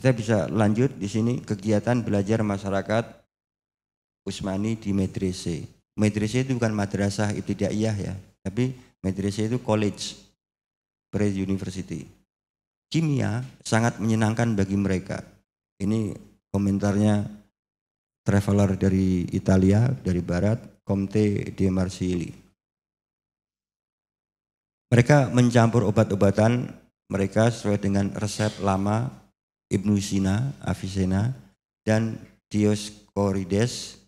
kita bisa lanjut di sini kegiatan belajar masyarakat Usmani di Medrese. Medrese itu bukan madrasah ibtidaiyah ya, tapi Medrese itu college, pre-university. Kimia sangat menyenangkan bagi mereka. Ini komentarnya traveler dari Italia, dari Barat, Comte de Marsili. Mereka mencampur obat-obatan mereka sesuai dengan resep lama Ibnu Sina, Avicenna, dan Dioscorides,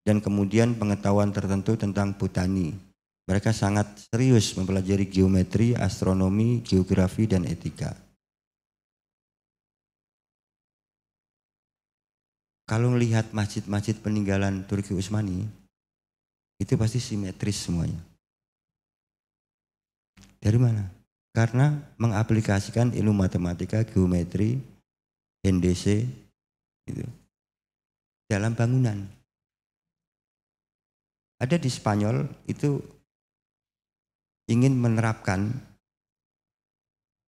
dan kemudian pengetahuan tertentu tentang botani. Mereka sangat serius mempelajari geometri, astronomi, geografi, dan etika. Kalau melihat masjid-masjid peninggalan Turki Utsmani, itu pasti simetris semuanya. Dari mana? Karena mengaplikasikan ilmu matematika, geometri, NDC gitu, dalam bangunan. Ada di Spanyol itu ingin menerapkan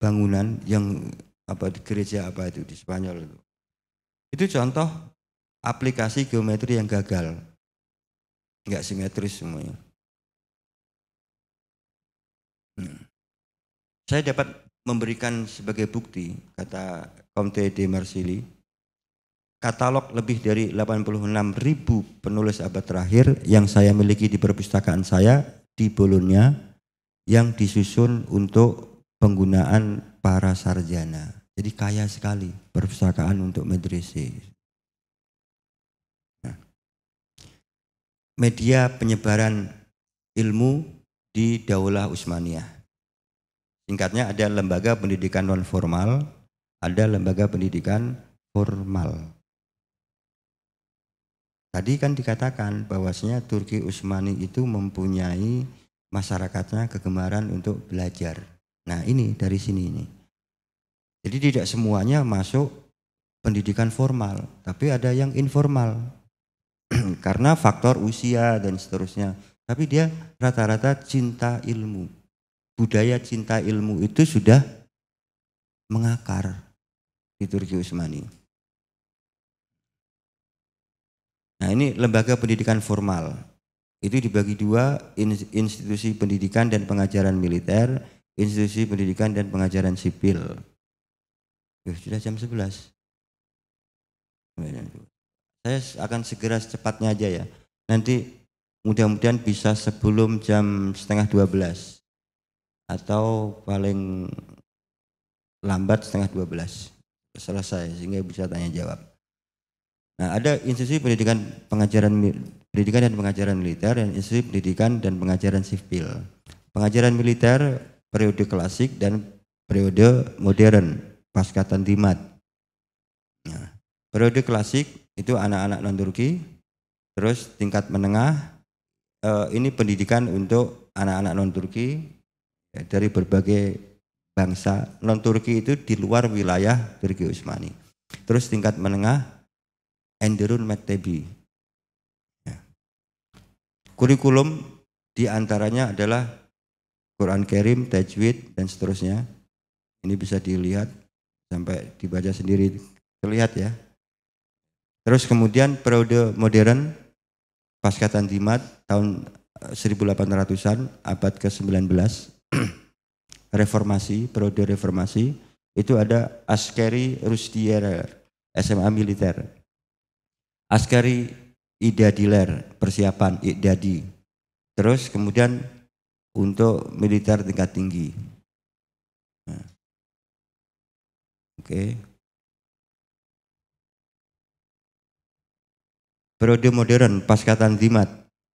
bangunan yang apa di gereja apa itu di Spanyol itu. Itu contoh aplikasi geometri yang gagal. nggak simetris semuanya. Hmm. Saya dapat memberikan sebagai bukti kata Comte de Marsili, katalog lebih dari 86 ribu penulis abad terakhir yang saya miliki di perpustakaan saya di Bolonia yang disusun untuk penggunaan para sarjana. Jadi kaya sekali perpustakaan untuk medrese. Nah, media penyebaran ilmu di Daulah Usmania. Singkatnya ada lembaga pendidikan non formal ada lembaga pendidikan formal. Tadi kan dikatakan bahwasanya Turki Utsmani itu mempunyai masyarakatnya kegemaran untuk belajar. Nah ini dari sini ini. Jadi tidak semuanya masuk pendidikan formal, tapi ada yang informal karena faktor usia dan seterusnya. Tapi dia rata-rata cinta ilmu. Budaya cinta ilmu itu sudah mengakar di Turki Utsmani. Nah ini lembaga pendidikan formal. Itu dibagi dua, institusi pendidikan dan pengajaran militer, institusi pendidikan dan pengajaran sipil. Ya, sudah jam 11. Saya akan segera secepatnya aja ya. Nanti mudah-mudahan bisa sebelum jam setengah 12 atau paling lambat setengah 12. belas selesai sehingga bisa tanya jawab. Nah, ada institusi pendidikan pengajaran pendidikan dan pengajaran militer dan institusi pendidikan dan pengajaran sipil. Pengajaran militer periode klasik dan periode modern pasca tantimat. Nah, periode klasik itu anak-anak non Turki, terus tingkat menengah eh, ini pendidikan untuk anak-anak non Turki ya, dari berbagai bangsa non Turki itu di luar wilayah Turki Utsmani. Terus tingkat menengah Enderun Mektebi. Ya. Kurikulum diantaranya adalah Quran Kerim, Tajwid, dan seterusnya. Ini bisa dilihat sampai dibaca sendiri terlihat ya. Terus kemudian periode modern pasca Tantimat tahun 1800-an eh, abad ke-19 reformasi, periode reformasi, itu ada Askeri rustier SMA militer. Askeri Idadiler, persiapan Idadi. Terus kemudian untuk militer tingkat tinggi. Nah. Oke. Periode modern pasca Tanzimat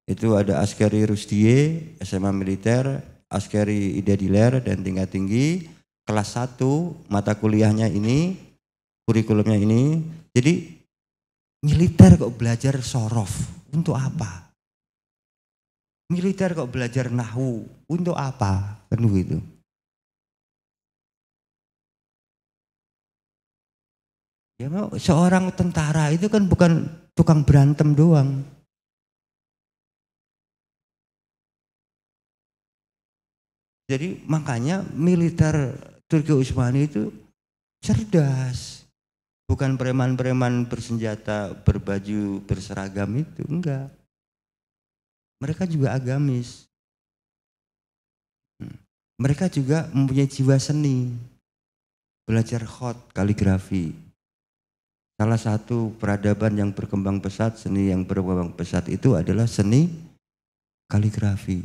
itu ada Askeri Rusdie, SMA militer, Askeri Idediler dan tingkat tinggi kelas 1 mata kuliahnya ini kurikulumnya ini jadi militer kok belajar sorof untuk apa militer kok belajar nahu untuk apa kan begitu ya seorang tentara itu kan bukan tukang berantem doang Jadi makanya militer Turki Utsmani itu cerdas. Bukan preman-preman bersenjata, berbaju, berseragam itu, enggak. Mereka juga agamis. Hmm. Mereka juga mempunyai jiwa seni. Belajar khot, kaligrafi. Salah satu peradaban yang berkembang pesat, seni yang berkembang pesat itu adalah seni kaligrafi.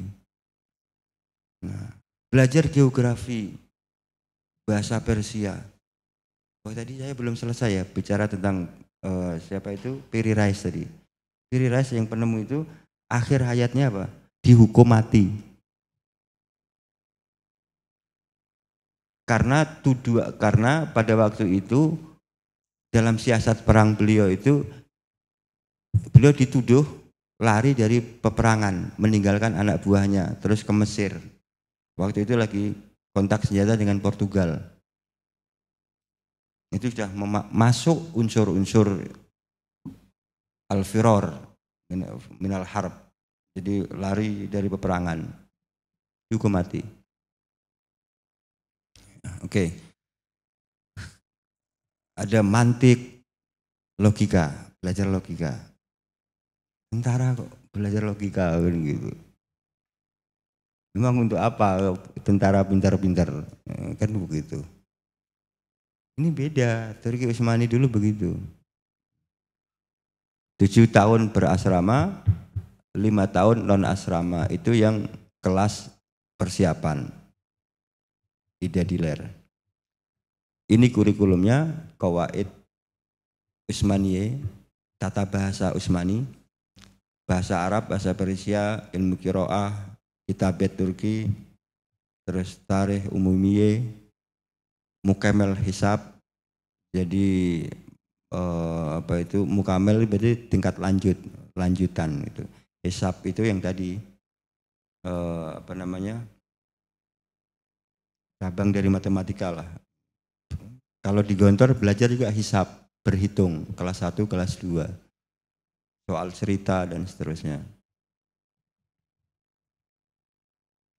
Nah, belajar geografi bahasa Persia. Oh tadi saya belum selesai ya bicara tentang uh, siapa itu Piri Rais tadi. Piri Rais yang penemu itu akhir hayatnya apa? Dihukum mati. Karena tuduh karena pada waktu itu dalam siasat perang beliau itu beliau dituduh lari dari peperangan, meninggalkan anak buahnya, terus ke Mesir. Waktu itu lagi kontak senjata dengan Portugal. Itu sudah masuk unsur-unsur al-firor minal harb. Jadi lari dari peperangan. Juga mati. Oke. Okay. Ada mantik logika, belajar logika. Tentara kok belajar logika kan gitu Memang untuk apa tentara pintar-pintar? Eh, kan begitu. Ini beda. Turki Utsmani dulu begitu. Tujuh tahun berasrama, lima tahun non asrama itu yang kelas persiapan tidak diler. Ini kurikulumnya kawaid Usmaniye, tata bahasa Usmani, bahasa Arab, bahasa Persia, ilmu kiroah, Kitabet Turki, terus Tarikh Umumiye, Mukamel hisap, Jadi eh, apa itu Mukamel berarti tingkat lanjut, lanjutan itu. Hisap itu yang tadi eh, apa namanya? cabang dari matematika lah. Kalau di Gontor belajar juga hisap, berhitung kelas 1, kelas 2. Soal cerita dan seterusnya.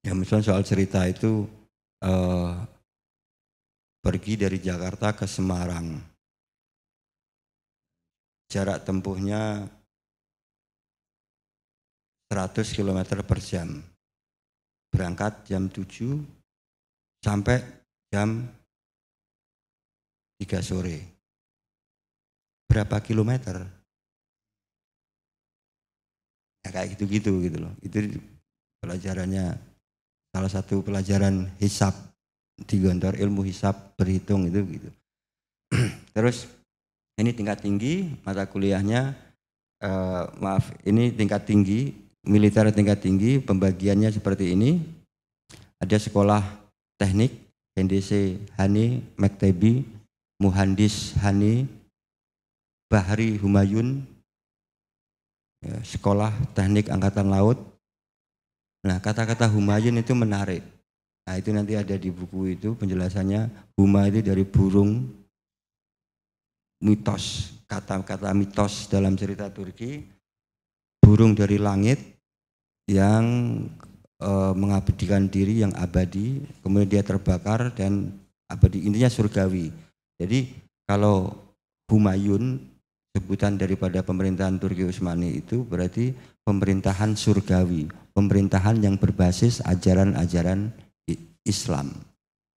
Ya misalnya soal cerita itu eh, pergi dari Jakarta ke Semarang. Jarak tempuhnya 100 km per jam. Berangkat jam 7 sampai jam 3 sore. Berapa kilometer? Ya kayak gitu-gitu gitu loh. Itu pelajarannya salah satu pelajaran hisap di Gontor ilmu hisap berhitung itu gitu. Terus ini tingkat tinggi mata kuliahnya eh, maaf ini tingkat tinggi militer tingkat tinggi pembagiannya seperti ini ada sekolah teknik NDC Hani Mektebi Muhandis Hani Bahri Humayun ya, sekolah teknik angkatan laut Nah, kata-kata Humayun itu menarik. Nah, itu nanti ada di buku itu penjelasannya. Huma itu dari burung mitos, kata-kata mitos dalam cerita Turki. Burung dari langit yang e, mengabdikan diri yang abadi, kemudian dia terbakar dan abadi. Intinya surgawi. Jadi kalau Humayun sebutan daripada pemerintahan Turki Utsmani itu berarti pemerintahan surgawi pemerintahan yang berbasis ajaran-ajaran Islam.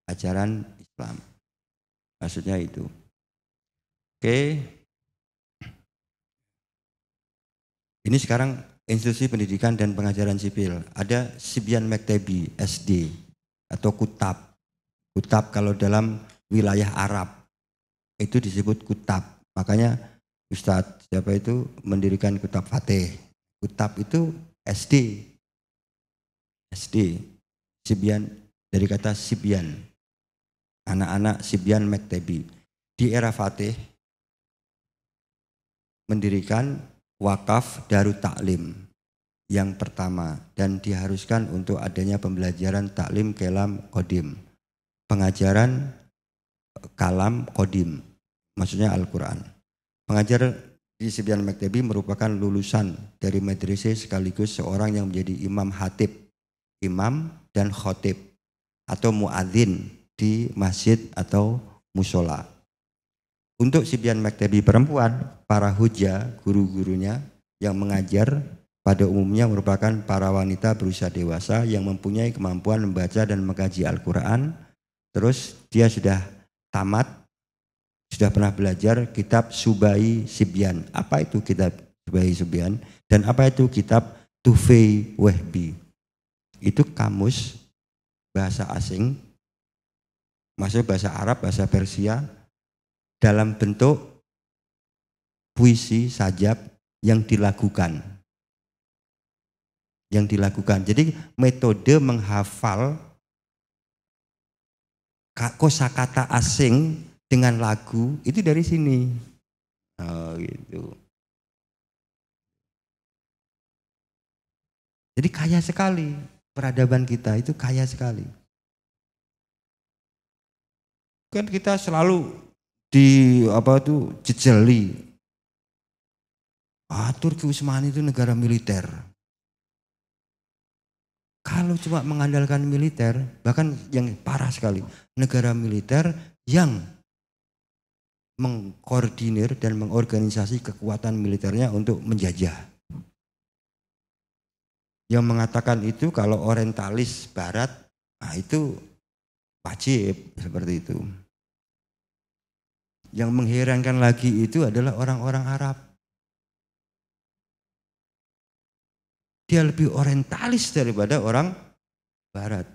Ajaran Islam. Maksudnya itu. Oke. Ini sekarang institusi pendidikan dan pengajaran sipil. Ada Sibian Mektebi SD atau Kutab. Kutab kalau dalam wilayah Arab itu disebut Kutab. Makanya Ustadz siapa itu mendirikan Kutab Fateh Kutab itu SD SD Sibian dari kata Sibian anak-anak Sibian Mektebi di era Fatih mendirikan wakaf Darut Taklim yang pertama dan diharuskan untuk adanya pembelajaran taklim kelam kodim pengajaran eh, kalam kodim maksudnya Al-Quran pengajar di Sibian Mektebi merupakan lulusan dari madrasah sekaligus seorang yang menjadi imam hatib imam dan khotib atau muadzin di masjid atau musola. Untuk sibian Maktabi perempuan, para hujah guru-gurunya yang mengajar pada umumnya merupakan para wanita berusia dewasa yang mempunyai kemampuan membaca dan mengkaji Al-Quran. Terus dia sudah tamat, sudah pernah belajar kitab Subai Sibyan. Apa itu kitab Subai Sibyan? Dan apa itu kitab Tufei Wehbi? itu kamus bahasa asing, maksudnya bahasa Arab, bahasa Persia, dalam bentuk puisi sajab yang dilakukan. Yang dilakukan. Jadi metode menghafal kosa kata asing dengan lagu itu dari sini. Oh, gitu. Jadi kaya sekali peradaban kita itu kaya sekali. Kan kita selalu di apa tuh jejeli. Ah, Turki Utsmani itu negara militer. Kalau cuma mengandalkan militer, bahkan yang parah sekali, negara militer yang mengkoordinir dan mengorganisasi kekuatan militernya untuk menjajah yang mengatakan itu kalau orientalis barat nah itu wajib seperti itu. Yang mengherankan lagi itu adalah orang-orang Arab. Dia lebih orientalis daripada orang barat.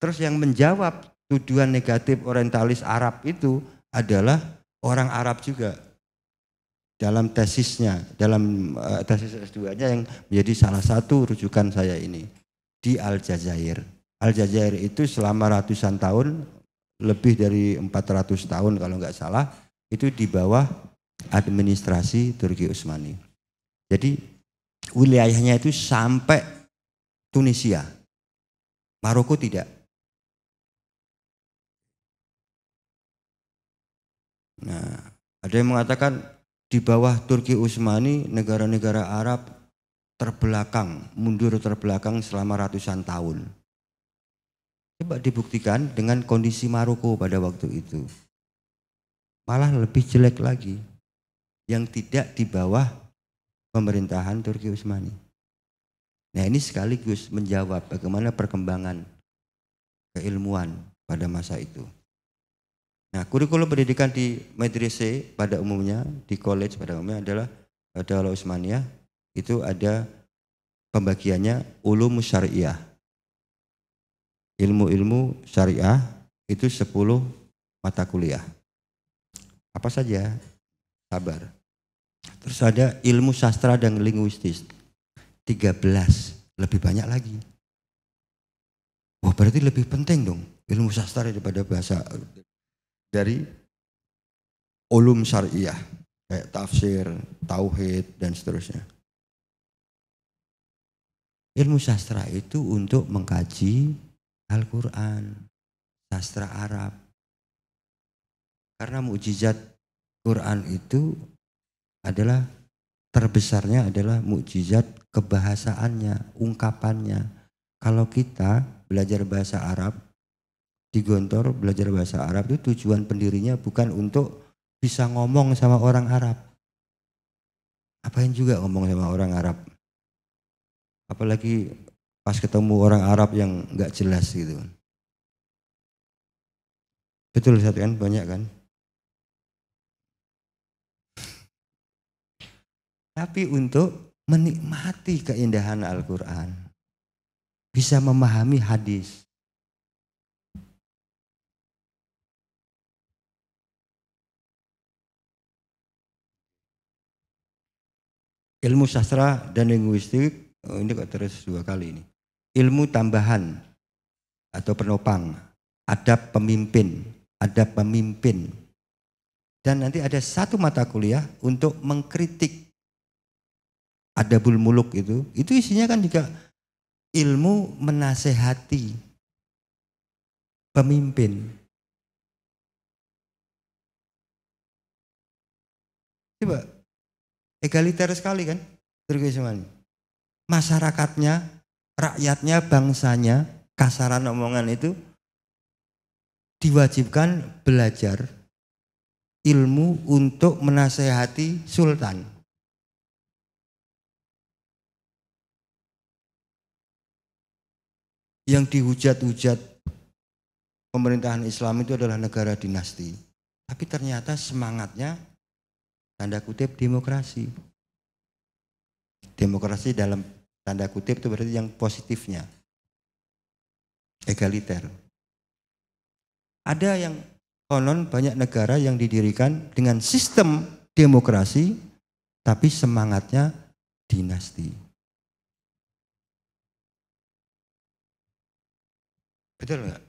Terus yang menjawab tuduhan negatif orientalis Arab itu adalah orang Arab juga dalam tesisnya, dalam uh, tesis S2-nya yang menjadi salah satu rujukan saya ini di Aljazair. Aljazair itu selama ratusan tahun, lebih dari 400 tahun kalau nggak salah, itu di bawah administrasi Turki Utsmani. Jadi wilayahnya itu sampai Tunisia. Maroko tidak. Nah, ada yang mengatakan di bawah Turki Utsmani negara-negara Arab terbelakang, mundur terbelakang selama ratusan tahun. Coba dibuktikan dengan kondisi Maroko pada waktu itu. Malah lebih jelek lagi yang tidak di bawah pemerintahan Turki Utsmani. Nah ini sekaligus menjawab bagaimana perkembangan keilmuan pada masa itu. Nah, kurikulum pendidikan di madrasah pada umumnya, di college pada umumnya adalah eh, Allah Usmaniyah, itu ada pembagiannya ulum syariah. Ilmu-ilmu syariah itu 10 mata kuliah. Apa saja? Sabar. Terus ada ilmu sastra dan linguistis. 13, lebih banyak lagi. Wah, berarti lebih penting dong ilmu sastra daripada bahasa dari ulum syariah kayak tafsir, tauhid dan seterusnya. Ilmu sastra itu untuk mengkaji Al-Qur'an, sastra Arab. Karena mukjizat Quran itu adalah terbesarnya adalah mukjizat kebahasaannya, ungkapannya. Kalau kita belajar bahasa Arab, di Gontor belajar bahasa Arab itu tujuan pendirinya bukan untuk bisa ngomong sama orang Arab. Apain juga ngomong sama orang Arab. Apalagi pas ketemu orang Arab yang nggak jelas gitu. Betul satu kan banyak kan? Tapi untuk menikmati keindahan Al-Quran. Bisa memahami hadis. ilmu sastra dan linguistik oh ini kok terus dua kali ini ilmu tambahan atau penopang ada pemimpin ada pemimpin dan nanti ada satu mata kuliah untuk mengkritik bul muluk itu itu isinya kan juga ilmu menasehati pemimpin coba Egaliter sekali kan Turkisman Masyarakatnya, rakyatnya, bangsanya, kasaran omongan itu diwajibkan belajar ilmu untuk menasehati sultan. Yang dihujat-hujat pemerintahan Islam itu adalah negara dinasti. Tapi ternyata semangatnya tanda kutip demokrasi. Demokrasi dalam tanda kutip itu berarti yang positifnya. Egaliter. Ada yang konon banyak negara yang didirikan dengan sistem demokrasi tapi semangatnya dinasti. Betul nggak?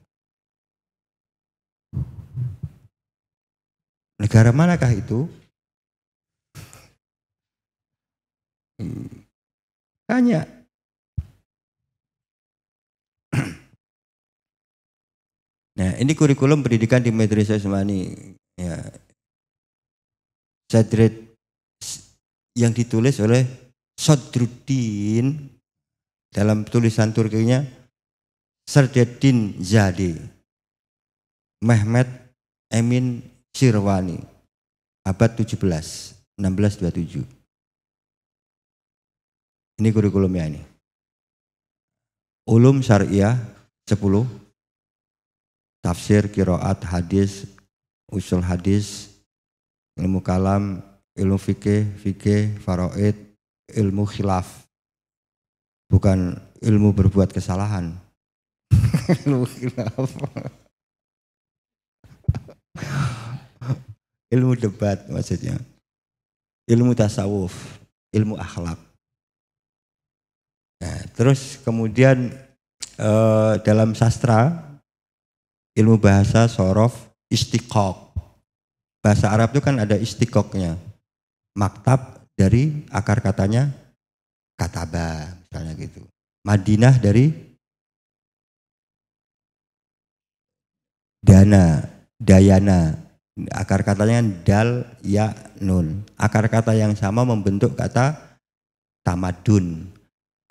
Negara manakah itu? Tanya. Nah, ini kurikulum pendidikan di Madrasah Utsmani. Ya. Sadrid yang ditulis oleh Sadruddin dalam tulisan Turkinya Sardeddin Zadi Mehmet Emin Sirwani abad 17 1627 ini kurikulumnya ini. Ulum syariah 10 tafsir, kiroat, hadis, usul hadis, ilmu kalam, ilmu fikih, fikih, faraid, ilmu khilaf. Bukan ilmu berbuat kesalahan. ilmu khilaf. ilmu debat maksudnya. Ilmu tasawuf, ilmu akhlak. Nah, terus kemudian e, dalam sastra ilmu bahasa sorof istiqok. Bahasa Arab itu kan ada istiqoknya. Maktab dari akar katanya kataba misalnya gitu. Madinah dari dana, dayana. Akar katanya dal, ya, nun. Akar kata yang sama membentuk kata tamadun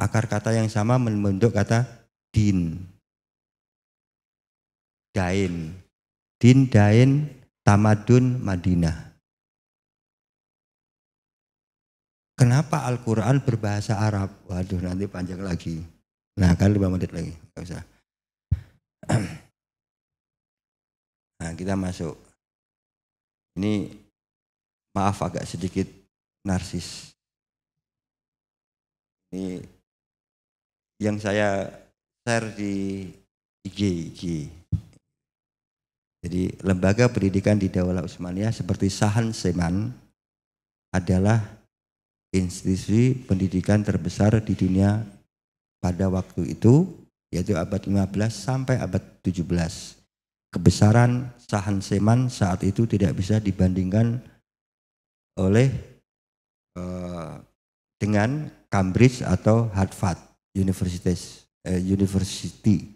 akar kata yang sama membentuk kata din. Dain. Din dain tamadun Madinah. Kenapa Al-Quran berbahasa Arab? Waduh nanti panjang lagi. Nah kan 5 menit lagi. Gak usah. Nah kita masuk. Ini maaf agak sedikit narsis. Ini yang saya share di IG, IG. Jadi lembaga pendidikan di Daulah Utsmaniyah seperti Sahan Seman adalah institusi pendidikan terbesar di dunia pada waktu itu yaitu abad 15 sampai abad 17. Kebesaran Sahan Seman saat itu tidak bisa dibandingkan oleh uh, dengan Cambridge atau Harvard universitas eh, university.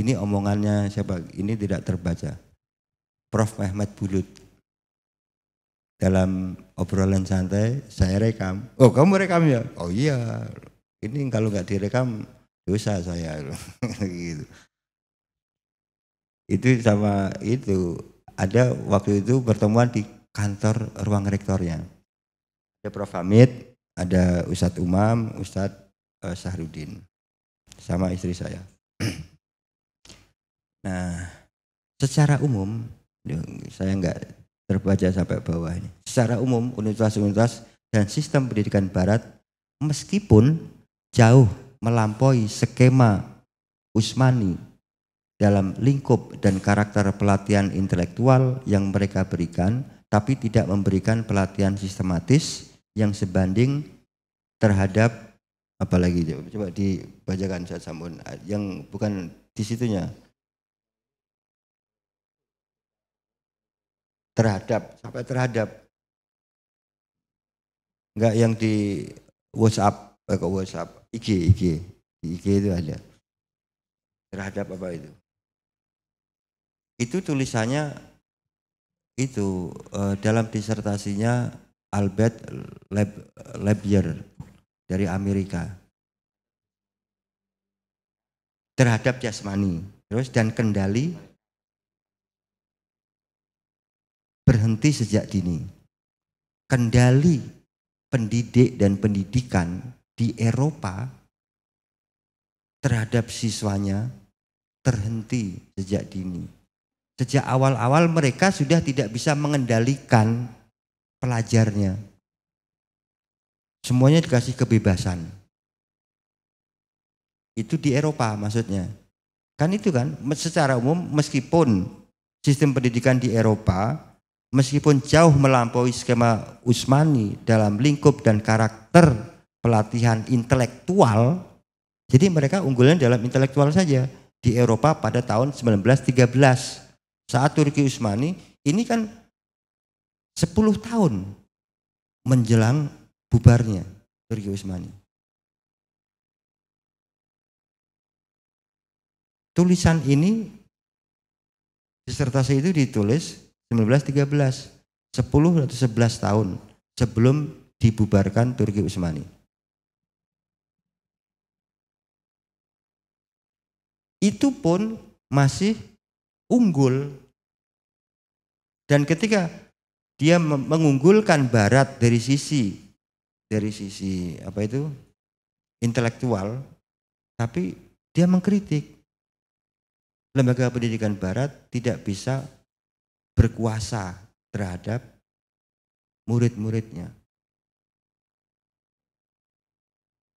Ini omongannya siapa? Ini tidak terbaca. Prof. Mehmet Bulut. Dalam obrolan santai saya rekam. Oh kamu rekam ya? Oh iya. Ini kalau nggak direkam dosa saya. gitu. Itu sama itu ada waktu itu pertemuan di kantor ruang rektornya. Ada Prof. Hamid, ada Ustadz Umam, Ustadz uh, eh, Sahrudin sama istri saya. nah, secara umum saya nggak terbaca sampai bawah ini. Secara umum universitas-universitas dan sistem pendidikan barat meskipun jauh melampaui skema Usmani dalam lingkup dan karakter pelatihan intelektual yang mereka berikan, tapi tidak memberikan pelatihan sistematis yang sebanding terhadap apalagi coba, dibacakan saat sambun ah, yang bukan di situnya terhadap sampai terhadap enggak yang di WhatsApp eh, WhatsApp IG IG IG itu ada terhadap apa itu itu tulisannya itu eh, dalam disertasinya Albert Leb, Lebier dari Amerika terhadap jasmani. Terus dan kendali berhenti sejak dini. Kendali pendidik dan pendidikan di Eropa terhadap siswanya terhenti sejak dini. Sejak awal-awal mereka sudah tidak bisa mengendalikan pelajarnya Semuanya dikasih kebebasan. Itu di Eropa maksudnya. Kan itu kan secara umum meskipun sistem pendidikan di Eropa meskipun jauh melampaui skema Usmani dalam lingkup dan karakter pelatihan intelektual, jadi mereka unggulnya dalam intelektual saja di Eropa pada tahun 1913 saat Turki Usmani ini kan 10 tahun menjelang bubarnya Turki Utsmani. Tulisan ini disertasi itu ditulis 1913, 10 atau 11 tahun sebelum dibubarkan Turki Utsmani. Itu pun masih unggul. Dan ketika dia mengunggulkan barat dari sisi dari sisi apa itu intelektual, tapi dia mengkritik lembaga pendidikan Barat tidak bisa berkuasa terhadap murid-muridnya.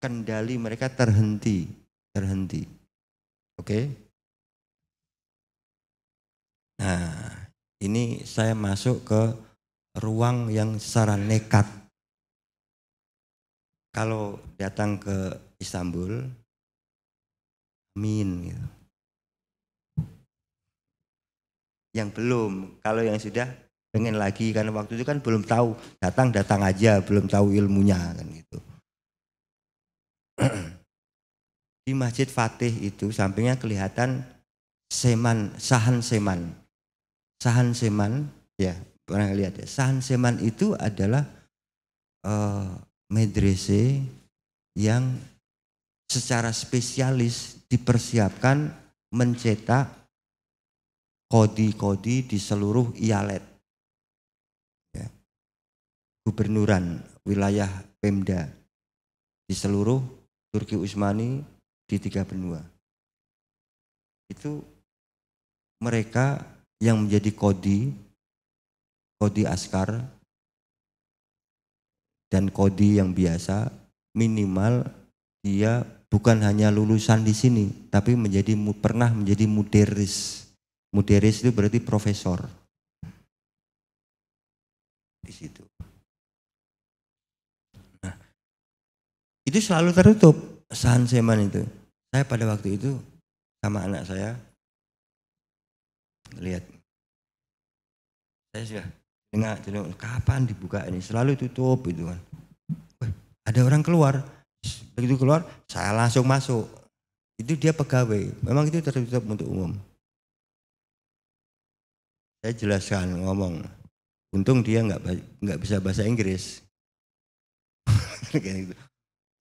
Kendali mereka terhenti, terhenti. Oke. Okay? Nah, ini saya masuk ke ruang yang secara nekat kalau datang ke Istanbul, amin gitu. Yang belum, kalau yang sudah pengen lagi karena waktu itu kan belum tahu datang datang aja belum tahu ilmunya kan gitu di masjid Fatih itu sampingnya kelihatan seman sahan seman sahan seman ya pernah lihat ya sahan seman itu adalah uh, medrese yang secara spesialis dipersiapkan mencetak kodi-kodi di seluruh ialet. Ya. Gubernuran wilayah Pemda di seluruh Turki Utsmani di tiga benua. Itu mereka yang menjadi kodi, kodi askar dan kodi yang biasa minimal dia bukan hanya lulusan di sini tapi menjadi pernah menjadi muderis. Muderis itu berarti profesor. Di situ. Nah, itu selalu tertutup Sanseman itu. Saya pada waktu itu sama anak saya lihat saya sudah Tengah jadi kapan dibuka ini? Selalu tutup gitu kan. ada orang keluar, begitu keluar saya langsung masuk. Itu dia pegawai, memang itu tertutup untuk umum. Saya jelaskan ngomong, untung dia nggak nggak bisa bahasa Inggris. Gitu.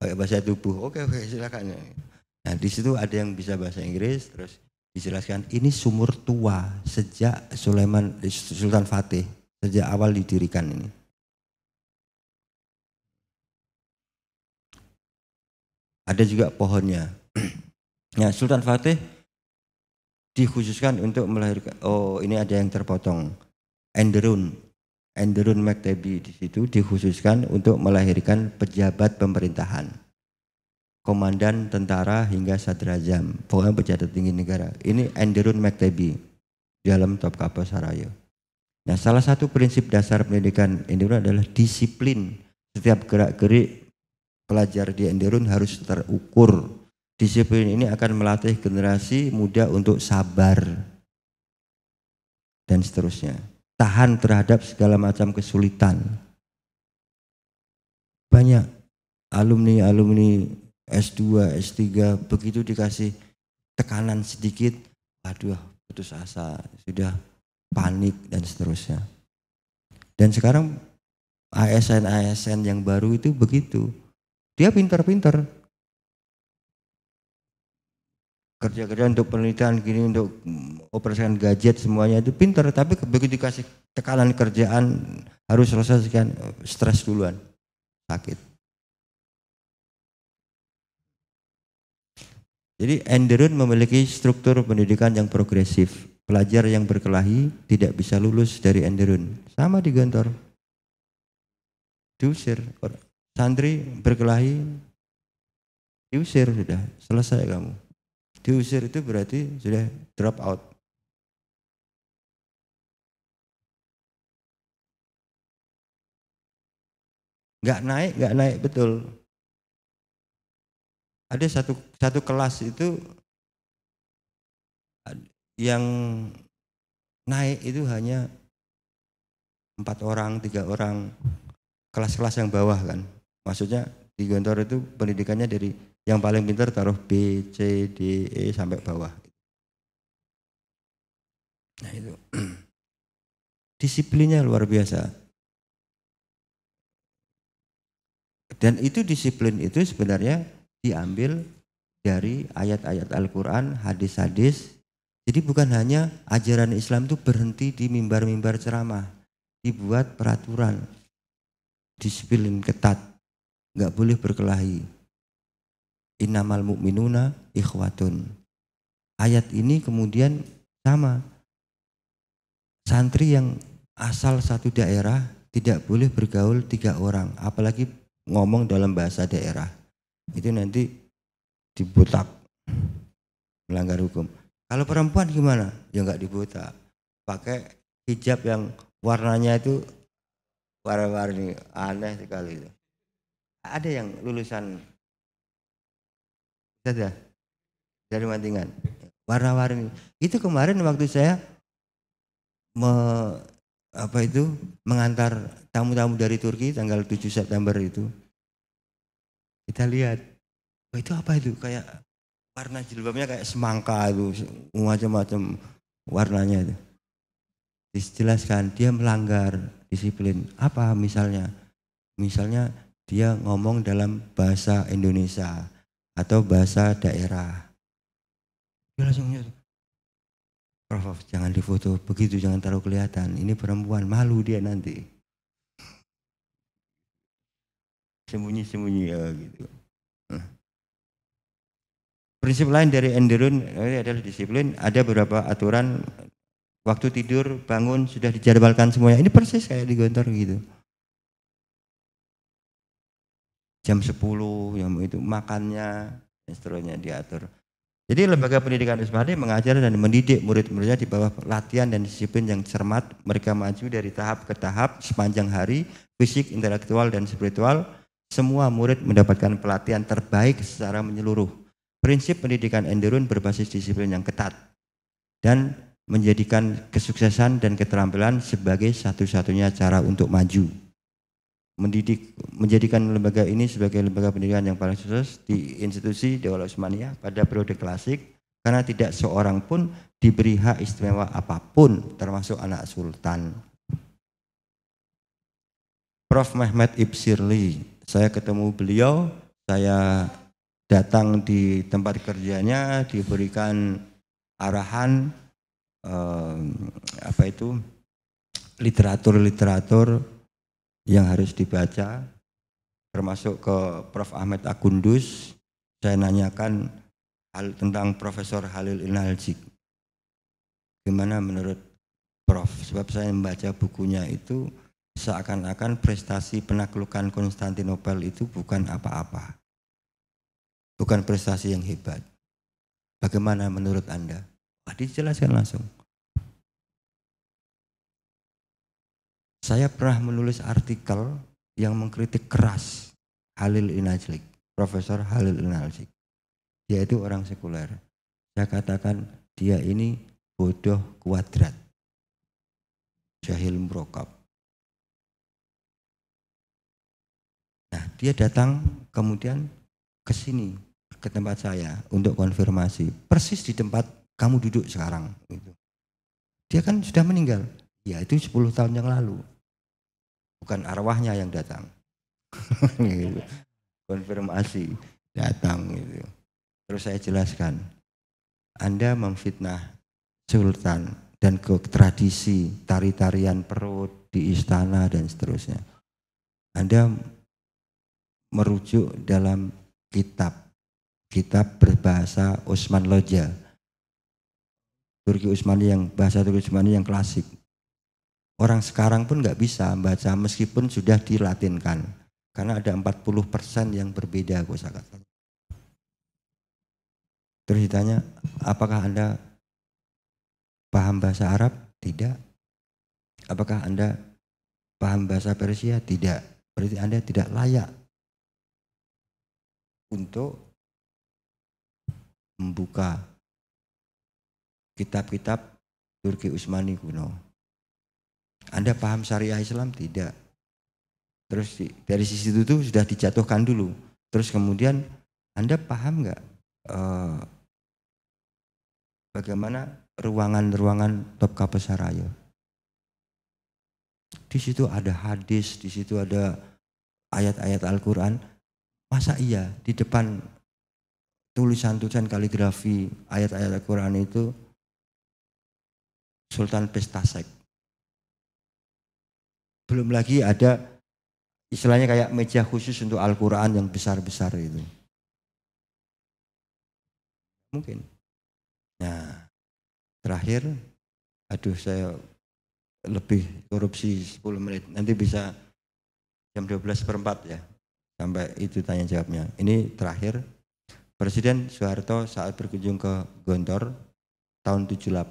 Pakai bahasa tubuh, oke oke silakan. Nah di situ ada yang bisa bahasa Inggris, terus dijelaskan ini sumur tua sejak Sulaiman Sultan Fatih sejak awal didirikan ini. Ada juga pohonnya. Nah, Sultan Fatih dikhususkan untuk melahirkan oh ini ada yang terpotong. Enderun Enderun Mektebi di situ dikhususkan untuk melahirkan pejabat pemerintahan, komandan tentara hingga sadrajam, pokoknya pejabat tinggi negara. Ini Enderun Mektebi di dalam Topkapi Sarayu. Nah, salah satu prinsip dasar pendidikan Endirun adalah disiplin. Setiap gerak-gerik pelajar di Endirun harus terukur. Disiplin ini akan melatih generasi muda untuk sabar dan seterusnya. Tahan terhadap segala macam kesulitan. Banyak alumni-alumni S2, S3 begitu dikasih tekanan sedikit, aduh putus asa, sudah panik dan seterusnya. Dan sekarang ASN-ASN yang baru itu begitu. Dia pintar-pintar. Kerja-kerja untuk penelitian gini, untuk operasikan gadget semuanya itu pintar. Tapi begitu dikasih tekanan kerjaan harus selesai sekian, stres duluan. Sakit. Jadi Enderun memiliki struktur pendidikan yang progresif pelajar yang berkelahi tidak bisa lulus dari Enderun. Sama di Gontor. Diusir. Santri berkelahi diusir sudah. Selesai kamu. Diusir itu berarti sudah drop out. Nggak naik, nggak naik betul. Ada satu satu kelas itu yang naik itu hanya empat orang, tiga orang, kelas-kelas yang bawah kan. Maksudnya di Gontor itu pendidikannya dari yang paling pintar taruh B, C, D, E sampai bawah. Nah itu disiplinnya luar biasa. Dan itu disiplin itu sebenarnya diambil dari ayat-ayat Al-Quran, hadis-hadis jadi bukan hanya ajaran Islam itu berhenti di mimbar-mimbar ceramah, dibuat peraturan, disiplin ketat, nggak boleh berkelahi. Innamal mu'minuna ikhwatun. Ayat ini kemudian sama. Santri yang asal satu daerah tidak boleh bergaul tiga orang, apalagi ngomong dalam bahasa daerah. Itu nanti dibutak melanggar hukum. Kalau perempuan gimana? Ya nggak dibuta. Pakai hijab yang warnanya itu warna-warni aneh sekali itu. Ada yang lulusan saja ya? dari Mantingan warna-warni itu kemarin waktu saya me, apa itu mengantar tamu-tamu dari Turki tanggal 7 September itu kita lihat oh, itu apa itu kayak warna jilbabnya kayak semangka itu macam-macam warnanya itu dijelaskan dia melanggar disiplin apa misalnya misalnya dia ngomong dalam bahasa Indonesia atau bahasa daerah dia langsung Prof jangan difoto begitu jangan terlalu kelihatan ini perempuan malu dia nanti sembunyi-sembunyi ya, gitu Prinsip lain dari Enderun eh, adalah disiplin. Ada beberapa aturan waktu tidur, bangun sudah dijadwalkan semuanya. Ini persis kayak di Gontor gitu. Jam 10 jam itu makannya dan seterusnya diatur. Jadi lembaga pendidikan Usmani mengajar dan mendidik murid-muridnya di bawah latihan dan disiplin yang cermat. Mereka maju dari tahap ke tahap sepanjang hari, fisik, intelektual, dan spiritual. Semua murid mendapatkan pelatihan terbaik secara menyeluruh prinsip pendidikan Enderun berbasis disiplin yang ketat dan menjadikan kesuksesan dan keterampilan sebagai satu-satunya cara untuk maju. Mendidik, menjadikan lembaga ini sebagai lembaga pendidikan yang paling sukses di institusi Dewa Usmania pada periode klasik karena tidak seorang pun diberi hak istimewa apapun termasuk anak sultan. Prof. Mehmet Ibsirli, saya ketemu beliau, saya datang di tempat kerjanya diberikan arahan eh, apa itu literatur-literatur yang harus dibaca termasuk ke Prof Ahmed Agundus saya nanyakan hal tentang Profesor Halil Inaljik gimana menurut Prof sebab saya membaca bukunya itu seakan-akan prestasi penaklukan Konstantinopel itu bukan apa-apa bukan prestasi yang hebat. Bagaimana menurut Anda? Tadi jelaskan langsung. Saya pernah menulis artikel yang mengkritik keras Halil Inajlik, Profesor Halil Inajlik. yaitu orang sekuler. Saya katakan dia ini bodoh kuadrat. Jahil merokap. Nah, dia datang kemudian ke sini ke tempat saya untuk konfirmasi persis di tempat kamu duduk sekarang itu dia kan sudah meninggal ya itu 10 tahun yang lalu bukan arwahnya yang datang gitu. konfirmasi datang gitu terus saya jelaskan anda memfitnah sultan dan ke tradisi tari-tarian perut di istana dan seterusnya anda merujuk dalam kitab kitab berbahasa Usman Loja. Turki Usmani yang bahasa Turki Usmani yang klasik. Orang sekarang pun nggak bisa membaca meskipun sudah dilatinkan. Karena ada 40% yang berbeda kosakata. Terus ditanya, apakah Anda paham bahasa Arab? Tidak. Apakah Anda paham bahasa Persia? Tidak. Berarti Anda tidak layak untuk membuka kitab-kitab Turki Utsmani kuno. Anda paham syariah Islam? Tidak. Terus dari sisi itu tuh sudah dijatuhkan dulu. Terus kemudian Anda paham nggak uh, bagaimana ruangan-ruangan top kapasaraya? Di situ ada hadis, di situ ada ayat-ayat Al-Quran. Masa iya di depan tulisan-tulisan kaligrafi ayat-ayat Al-Quran itu Sultan Pestasek. Belum lagi ada istilahnya kayak meja khusus untuk Al-Quran yang besar-besar itu. Mungkin. Nah, terakhir, aduh saya lebih korupsi 10 menit. Nanti bisa jam 12 perempat ya. Sampai itu tanya jawabnya. Ini terakhir Presiden Soeharto saat berkunjung ke Gontor tahun 78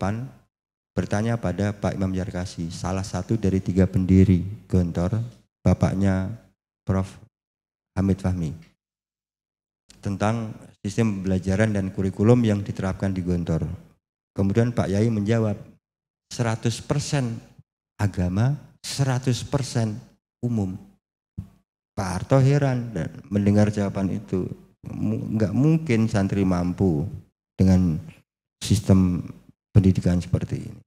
bertanya pada Pak Imam Jarkasi, salah satu dari tiga pendiri Gontor, bapaknya Prof. Hamid Fahmi, tentang sistem pembelajaran dan kurikulum yang diterapkan di Gontor. Kemudian Pak Yai menjawab, 100% agama, 100% umum. Pak Harto heran dan mendengar jawaban itu nggak mungkin santri mampu dengan sistem pendidikan seperti ini.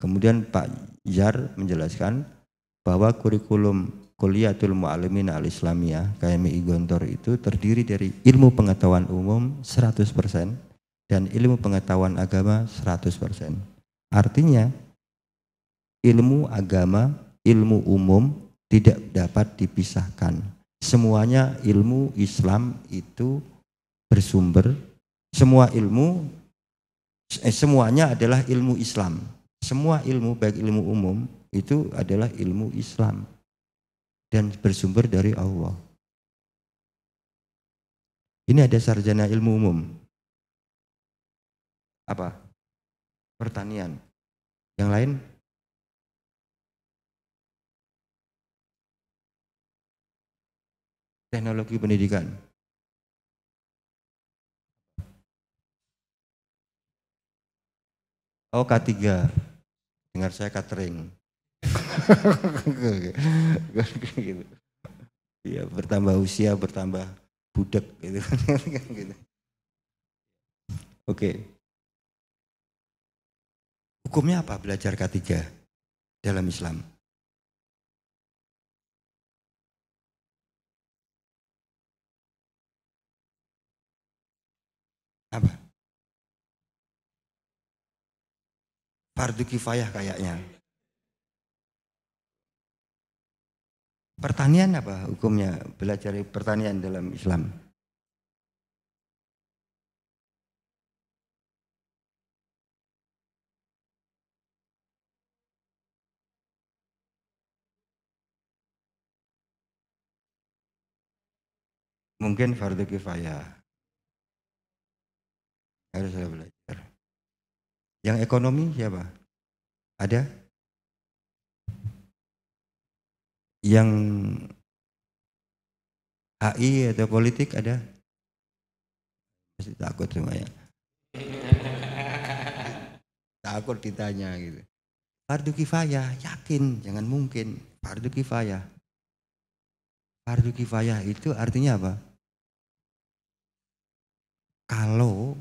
Kemudian Pak Jar menjelaskan bahwa kurikulum Kuliatul Mu'alimin al-Islamiyah KMI Gontor itu terdiri dari ilmu pengetahuan umum 100% dan ilmu pengetahuan agama 100%. Artinya ilmu agama, ilmu umum tidak dapat dipisahkan semuanya ilmu Islam itu bersumber semua ilmu eh, semuanya adalah ilmu Islam. Semua ilmu baik ilmu umum itu adalah ilmu Islam dan bersumber dari Allah. Ini ada sarjana ilmu umum. Apa? Pertanian. Yang lain teknologi pendidikan. Oh K3, dengar saya catering. Ya bertambah usia, bertambah budak gitu. Oke. Kan, gitu kan, gitu. Oke. Hukumnya apa belajar K3 dalam Islam? fardu kifayah kayaknya. Pertanian apa hukumnya? Belajar pertanian dalam Islam. Mungkin fardu kifayah. Harus belajar. Yang ekonomi siapa? Ada? Yang AI atau politik ada? Masih takut semua ya. takut ditanya gitu. Fardu kifayah, yakin, jangan mungkin. Fardu kifayah. Fardu kifayah itu artinya apa? Kalau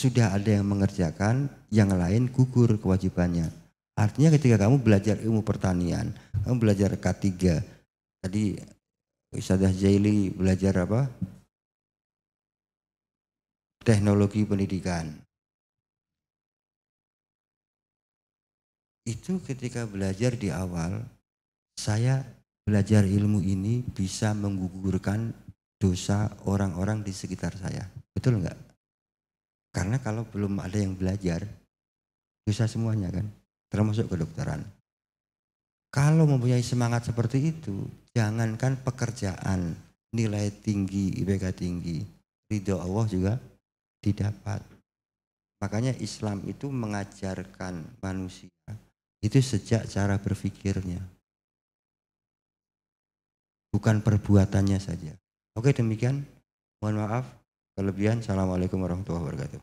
sudah ada yang mengerjakan, yang lain gugur kewajibannya. Artinya ketika kamu belajar ilmu pertanian, kamu belajar K3. Tadi Ustazah Jaili belajar apa? Teknologi pendidikan. Itu ketika belajar di awal, saya belajar ilmu ini bisa menggugurkan dosa orang-orang di sekitar saya. Betul enggak? Karena kalau belum ada yang belajar, bisa semuanya kan, termasuk kedokteran. Kalau mempunyai semangat seperti itu, jangankan pekerjaan, nilai tinggi, IPK tinggi, ridho Allah juga didapat. Makanya Islam itu mengajarkan manusia itu sejak cara berpikirnya. Bukan perbuatannya saja. Oke demikian, mohon maaf. Kelebihan, Assalamualaikum warahmatullahi wabarakatuh.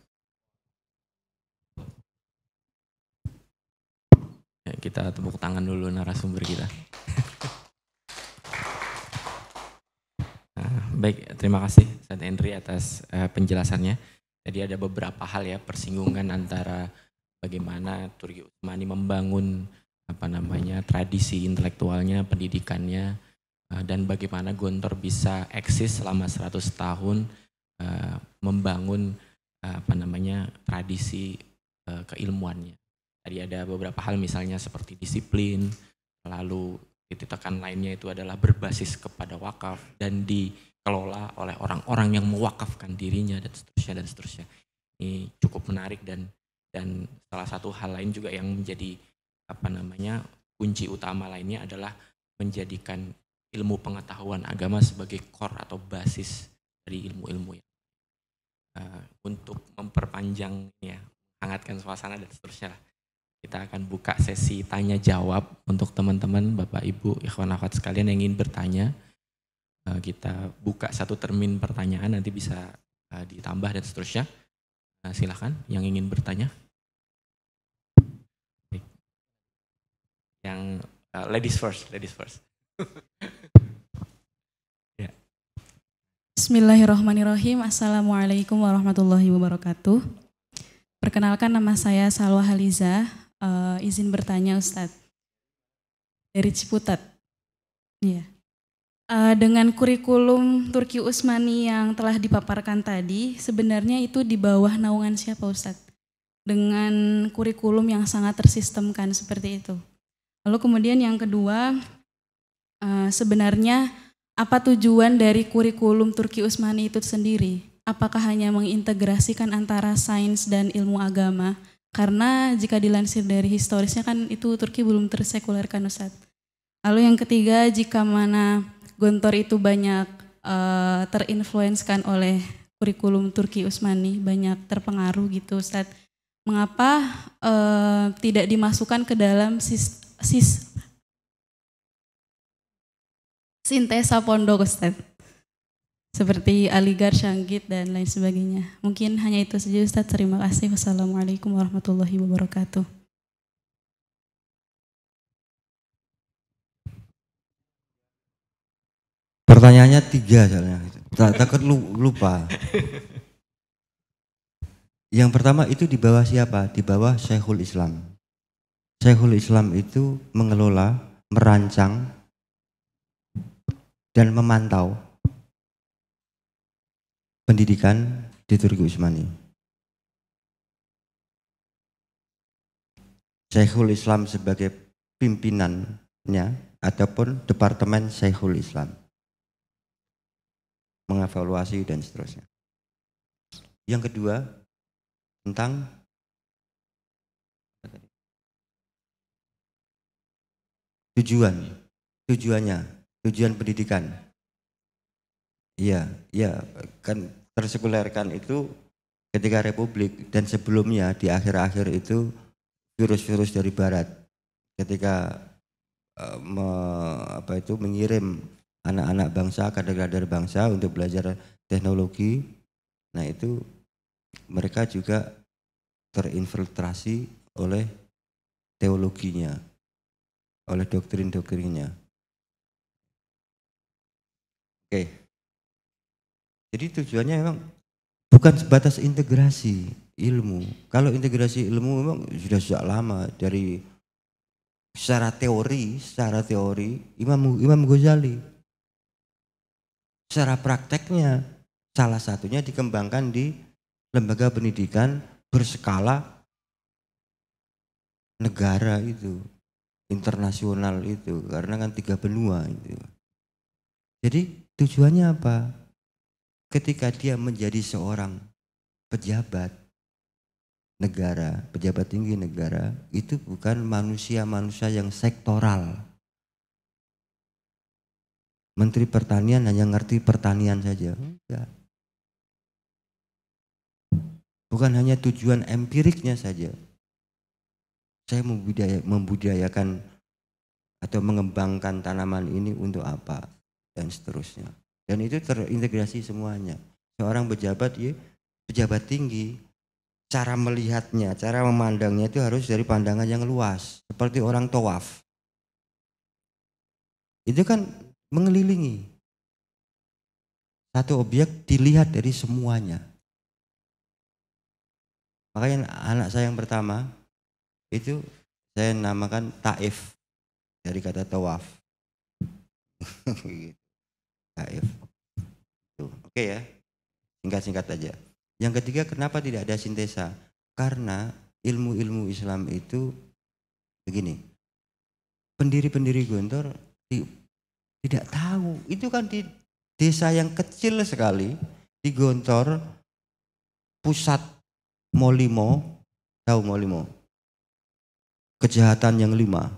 Ya, kita tepuk tangan dulu narasumber kita. Nah, baik, terima kasih Ustaz Henry atas uh, penjelasannya. Jadi ada beberapa hal ya persinggungan antara bagaimana Turki Utmani membangun apa namanya tradisi intelektualnya, pendidikannya, eh, dan bagaimana Gontor bisa eksis selama 100 tahun uh, membangun uh, apa namanya tradisi uh, keilmuannya. Tadi ada beberapa hal misalnya seperti disiplin, lalu titik lainnya itu adalah berbasis kepada wakaf dan dikelola oleh orang-orang yang mewakafkan dirinya dan seterusnya dan seterusnya. Ini cukup menarik dan dan salah satu hal lain juga yang menjadi apa namanya kunci utama lainnya adalah menjadikan ilmu pengetahuan agama sebagai core atau basis dari ilmu-ilmu yang uh, untuk ya hangatkan suasana dan seterusnya lah. Kita akan buka sesi tanya jawab untuk teman-teman, Bapak Ibu, ikhwan akhwat sekalian yang ingin bertanya. Uh, kita buka satu termin pertanyaan nanti bisa uh, ditambah dan seterusnya. Uh, silahkan yang ingin bertanya. Yang uh, ladies first, ladies first. Bismillahirrahmanirrahim. Assalamualaikum warahmatullahi wabarakatuh. Perkenalkan nama saya Salwa Haliza. Uh, izin bertanya Ustadz. Dari Ciputat. Iya. Yeah. Uh, dengan kurikulum Turki Usmani yang telah dipaparkan tadi, sebenarnya itu di bawah naungan siapa Ustadz? Dengan kurikulum yang sangat tersistemkan seperti itu. Lalu kemudian yang kedua, uh, sebenarnya apa tujuan dari kurikulum Turki Usmani itu sendiri? Apakah hanya mengintegrasikan antara sains dan ilmu agama? Karena jika dilansir dari historisnya kan itu Turki belum tersekularkan, Ustaz. Lalu yang ketiga, jika mana Gontor itu banyak uh, terinfluenskan oleh kurikulum Turki Usmani, banyak terpengaruh gitu Ustaz. Mengapa uh, tidak dimasukkan ke dalam sis, sis, sintesa pondok Ustaz. Seperti aligar, syanggit, dan lain sebagainya. Mungkin hanya itu saja Ustaz. Terima kasih. Wassalamualaikum warahmatullahi wabarakatuh. Pertanyaannya tiga soalnya. Takut lupa. Yang pertama itu di bawah siapa? Di bawah Syekhul Islam. Syekhul Islam itu mengelola, merancang, dan memantau pendidikan di Turki Utsmani. Syekhul Islam sebagai pimpinannya ataupun Departemen Syekhul Islam mengevaluasi dan seterusnya. Yang kedua tentang tujuan tujuannya tujuan pendidikan. Iya, iya, kan tersekulerkan itu ketika republik dan sebelumnya di akhir-akhir itu virus-virus dari barat ketika uh, me, apa itu mengirim anak-anak bangsa kader-kader bangsa untuk belajar teknologi nah itu mereka juga terinfiltrasi oleh teologinya oleh doktrin-doktrinnya Oke. Jadi tujuannya memang bukan sebatas integrasi ilmu. Kalau integrasi ilmu memang sudah sejak lama dari secara teori, secara teori Imam Imam Ghazali. Secara prakteknya salah satunya dikembangkan di lembaga pendidikan berskala negara itu internasional itu karena kan tiga benua itu jadi Tujuannya apa? Ketika dia menjadi seorang pejabat negara, pejabat tinggi negara, itu bukan manusia-manusia yang sektoral. Menteri Pertanian hanya ngerti pertanian saja. Enggak. Bukan hanya tujuan empiriknya saja. Saya membudaya, membudayakan atau mengembangkan tanaman ini untuk apa? dan seterusnya. Dan itu terintegrasi semuanya. Seorang pejabat ya pejabat tinggi cara melihatnya, cara memandangnya itu harus dari pandangan yang luas, seperti orang tawaf. Itu kan mengelilingi. Satu objek dilihat dari semuanya. Makanya anak saya yang pertama itu saya namakan taif dari kata tawaf. HF. Tuh, oke okay ya. Singkat-singkat aja. Yang ketiga, kenapa tidak ada sintesa? Karena ilmu-ilmu Islam itu begini. Pendiri-pendiri Gontor di, tidak tahu. Itu kan di desa yang kecil sekali di Gontor pusat Molimo, tahu Molimo? Kejahatan yang lima.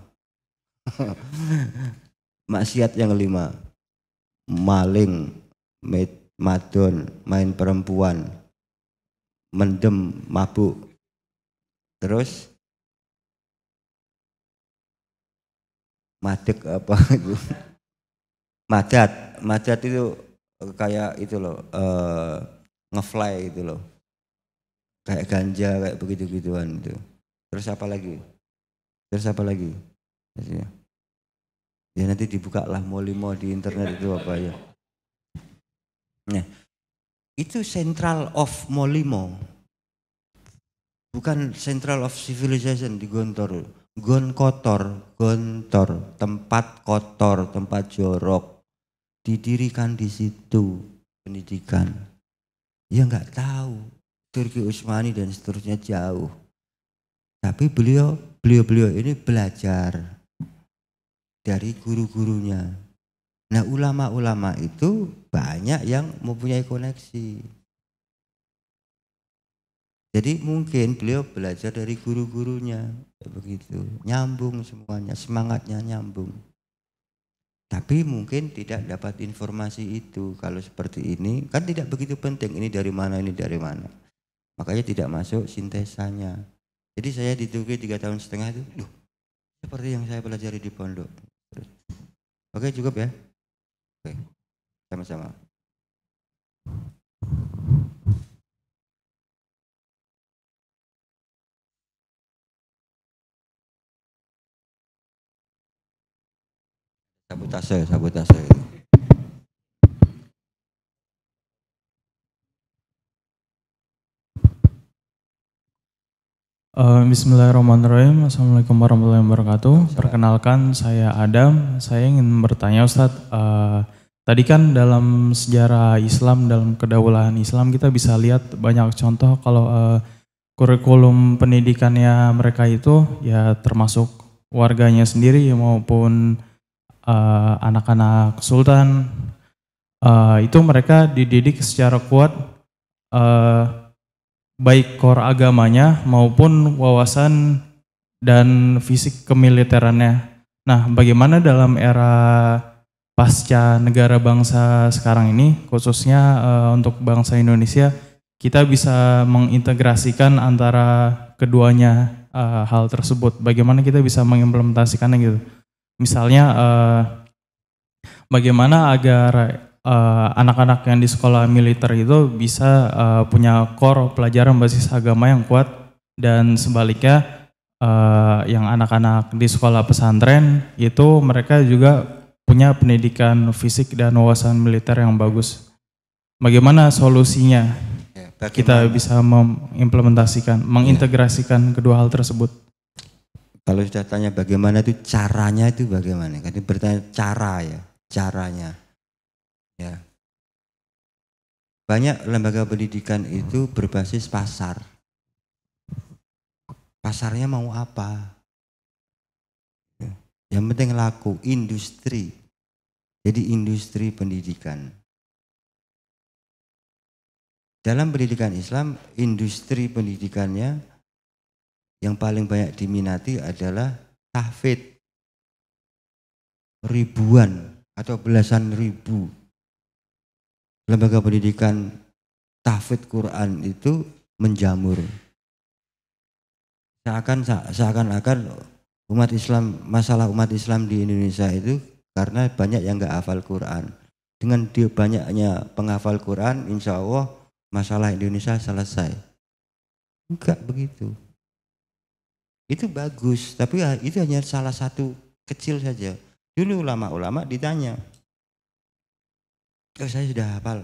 Maksiat yang lima maling, madon, main perempuan, mendem, mabuk. Terus madek apa itu? Madat, madat itu kayak itu loh, uh, ngefly itu loh. Kayak ganja, kayak begitu-gituan itu. Terus apa lagi? Terus apa lagi? Terus, lagi ya. Ya nanti dibukalah molimo di internet itu apa ya. Nah, itu central of molimo. Bukan central of civilization di Gontor. Gon kotor, gontor, tempat kotor, tempat jorok. Didirikan di situ pendidikan. Ya nggak tahu. Turki Utsmani dan seterusnya jauh. Tapi beliau beliau-beliau ini belajar dari guru-gurunya. Nah ulama-ulama itu banyak yang mempunyai koneksi. Jadi mungkin beliau belajar dari guru-gurunya begitu, nyambung semuanya, semangatnya nyambung. Tapi mungkin tidak dapat informasi itu kalau seperti ini kan tidak begitu penting ini dari mana ini dari mana. Makanya tidak masuk sintesanya. Jadi saya di tiga tahun setengah itu, Duh, seperti yang saya pelajari di pondok. Oke, cukup ya. Oke. Sama-sama. Sabotase, sabotase. Eh, bismillahirrahmanirrahim. Assalamualaikum warahmatullahi wabarakatuh. Perkenalkan saya Adam. Saya ingin bertanya Ustadz, uh, tadi kan dalam sejarah Islam, dalam kedaulahan Islam kita bisa lihat banyak contoh kalau uh, kurikulum pendidikannya mereka itu ya termasuk warganya sendiri maupun anak-anak uh, sultan uh, itu mereka dididik secara kuat uh, baik kor agamanya maupun wawasan dan fisik kemiliterannya. Nah, bagaimana dalam era pasca negara bangsa sekarang ini, khususnya uh, untuk bangsa Indonesia, kita bisa mengintegrasikan antara keduanya uh, hal tersebut. Bagaimana kita bisa mengimplementasikannya gitu? Misalnya, uh, bagaimana agar Eh, anak-anak uh, yang di sekolah militer itu bisa uh, punya core pelajaran basis agama yang kuat dan sebaliknya uh, yang anak-anak di sekolah pesantren itu mereka juga punya pendidikan fisik dan wawasan militer yang bagus. Bagaimana solusinya? Ya, Kita bisa mengimplementasikan, ya. mengintegrasikan ya. kedua hal tersebut. Kalau sudah tanya bagaimana itu caranya itu bagaimana? Kan bertanya cara ya, caranya. Ya. Banyak lembaga pendidikan itu berbasis pasar. Pasarnya mau apa? Ya. Yang penting laku, industri. Jadi industri pendidikan. Dalam pendidikan Islam, industri pendidikannya yang paling banyak diminati adalah tahfidz ribuan atau belasan ribu lembaga pendidikan tahfidz Quran itu menjamur. Seakan seakan-akan umat Islam masalah umat Islam di Indonesia itu karena banyak yang nggak hafal Quran. Dengan dia banyaknya penghafal Quran, insya Allah masalah Indonesia selesai. Enggak begitu. Itu bagus, tapi ya itu hanya salah satu kecil saja. Dulu ulama-ulama ditanya, oh saya sudah hafal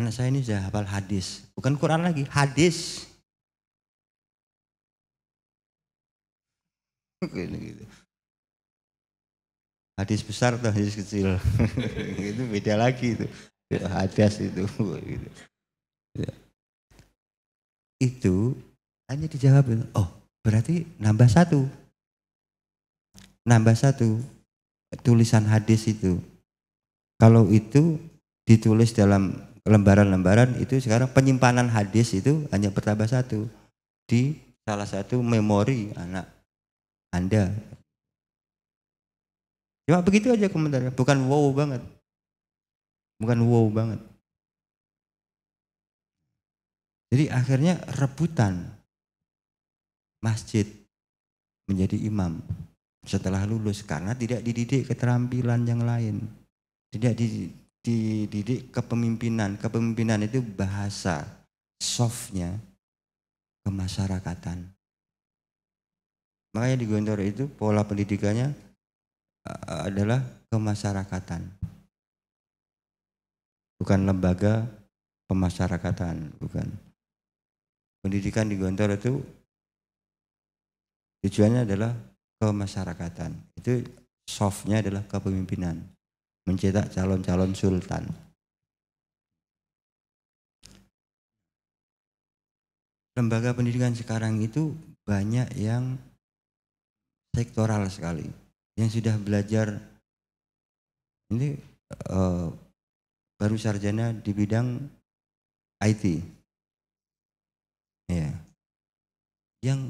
anak saya ini sudah hafal hadis bukan Quran lagi hadis gitu. hadis besar atau hadis kecil itu beda lagi itu Hadis itu gitu. itu hanya dijawab oh berarti nambah satu nambah satu tulisan hadis itu kalau itu ditulis dalam lembaran-lembaran itu sekarang penyimpanan hadis itu hanya bertambah satu di salah satu memori anak Anda. Cuma begitu aja komentarnya, bukan wow banget. Bukan wow banget. Jadi akhirnya rebutan masjid menjadi imam setelah lulus karena tidak dididik keterampilan yang lain. Tidak dididik dididik kepemimpinan. Kepemimpinan itu bahasa softnya kemasyarakatan. Makanya di Gontor itu pola pendidikannya eh, adalah kemasyarakatan. Bukan lembaga pemasyarakatan, bukan. Pendidikan di Gontor itu tujuannya adalah kemasyarakatan. Itu softnya adalah kepemimpinan mencetak calon-calon sultan. Lembaga pendidikan sekarang itu banyak yang sektoral sekali, yang sudah belajar ini e, baru sarjana di bidang IT, ya, yang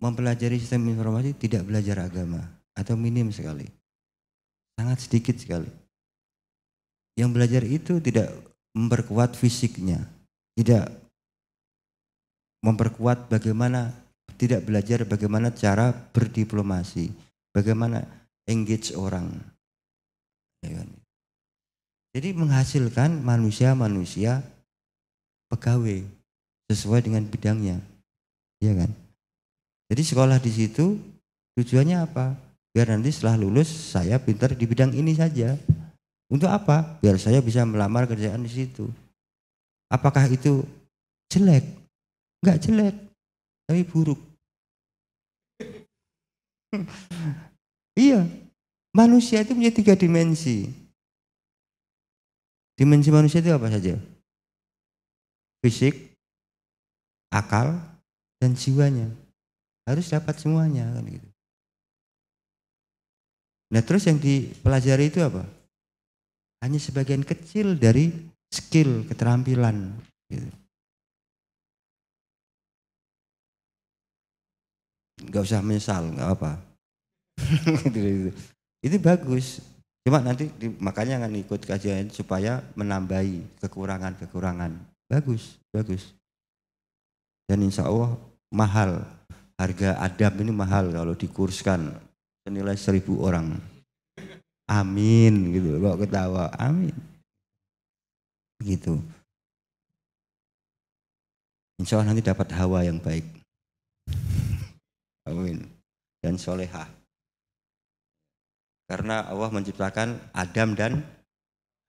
mempelajari sistem informasi tidak belajar agama atau minim sekali Sangat sedikit sekali. Yang belajar itu tidak memperkuat fisiknya, tidak memperkuat bagaimana tidak belajar bagaimana cara berdiplomasi, bagaimana engage orang. Ya kan? Jadi menghasilkan manusia-manusia pegawai sesuai dengan bidangnya. ya kan? Jadi sekolah di situ tujuannya apa? biar nanti setelah lulus saya pintar di bidang ini saja. Untuk apa? Biar saya bisa melamar kerjaan di situ. Apakah itu jelek? Enggak jelek, tapi buruk. iya, manusia itu punya tiga dimensi. Dimensi manusia itu apa saja? Fisik, akal, dan jiwanya. Harus dapat semuanya kan gitu. Nah terus yang dipelajari itu apa? Hanya sebagian kecil dari skill, keterampilan. Gitu. Gak usah menyesal, gak apa-apa. Gitu, gitu. itu bagus. Cuma nanti makanya akan ikut kajian supaya menambahi kekurangan-kekurangan. Bagus, bagus. Dan insya Allah mahal. Harga adab ini mahal kalau dikurskan senilai seribu orang. Amin gitu, kok ketawa, amin. Begitu. Insya Allah nanti dapat hawa yang baik. Amin. Dan solehah. Karena Allah menciptakan Adam dan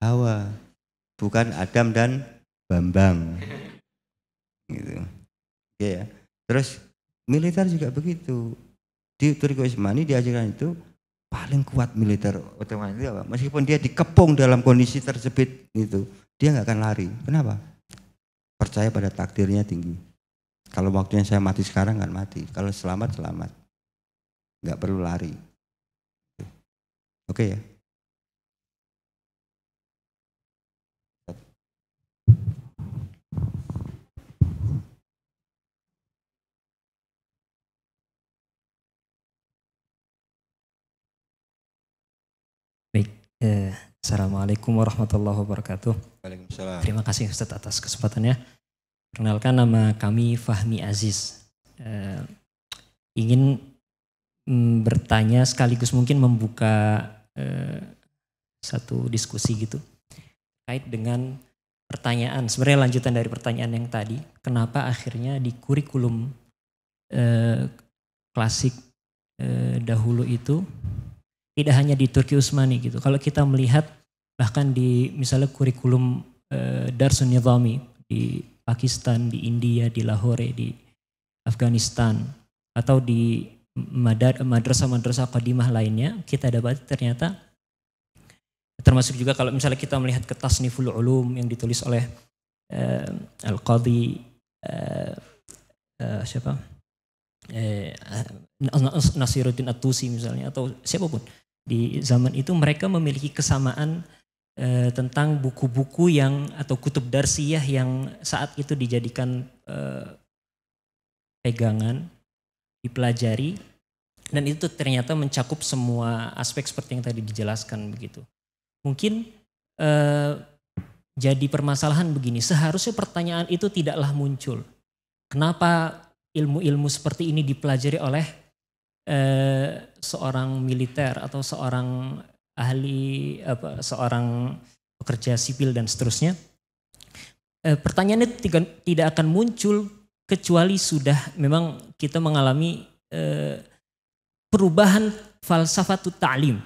Hawa. Bukan Adam dan Bambang. Gitu. ya. Terus militer juga begitu di Turki Utsmani diajarkan itu paling kuat militer Ottoman itu apa? Meskipun dia dikepung dalam kondisi tersebut itu, dia nggak akan lari. Kenapa? Percaya pada takdirnya tinggi. Kalau waktunya saya mati sekarang nggak mati. Kalau selamat selamat, nggak perlu lari. Oke okay ya. Eh, Assalamualaikum warahmatullahi wabarakatuh. Waalaikumsalam. Terima kasih Ustaz atas kesempatannya. Perkenalkan nama kami Fahmi Aziz. Eh, ingin mm, bertanya sekaligus mungkin membuka eh, satu diskusi gitu kait dengan pertanyaan sebenarnya lanjutan dari pertanyaan yang tadi kenapa akhirnya di kurikulum eh, klasik eh, dahulu itu tidak hanya di Turki Utsmani gitu. Kalau kita melihat bahkan di misalnya kurikulum eh, Darsun Nizami di Pakistan, di India, di Lahore, di Afghanistan atau di madrasah-madrasah qadimah lainnya kita dapat ternyata termasuk juga kalau misalnya kita melihat kertas Tasniful ulum yang ditulis oleh eh, al-qadhi eh, eh, siapa eh, Nasiruddin Atusi misalnya atau siapapun di zaman itu mereka memiliki kesamaan e, tentang buku-buku yang atau kutub darsiyah yang saat itu dijadikan e, pegangan dipelajari dan itu ternyata mencakup semua aspek seperti yang tadi dijelaskan begitu mungkin e, jadi permasalahan begini seharusnya pertanyaan itu tidaklah muncul kenapa ilmu-ilmu seperti ini dipelajari oleh Eh, seorang militer atau seorang ahli apa seorang pekerja sipil dan seterusnya eh, pertanyaannya tiga, tidak akan muncul kecuali sudah memang kita mengalami eh, perubahan falsafatu ta'lim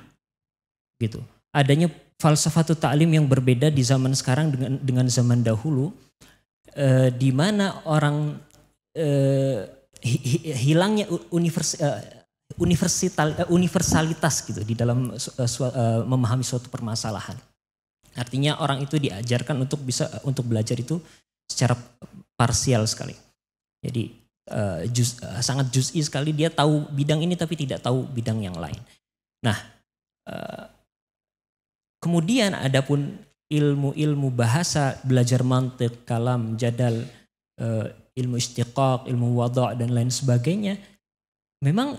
gitu adanya falsafatu ta'lim yang berbeda di zaman sekarang dengan dengan zaman dahulu eh, di mana orang eh, hilangnya universitas eh, universal, eh, universalitas gitu di dalam uh, memahami suatu permasalahan. Artinya orang itu diajarkan untuk bisa untuk belajar itu secara parsial sekali. Jadi uh, jus, uh, sangat juz'i sekali dia tahu bidang ini tapi tidak tahu bidang yang lain. Nah, uh, kemudian adapun ilmu-ilmu bahasa, belajar mantik, kalam, jadal, uh, ilmu istiqaq, ilmu wada' dan lain sebagainya memang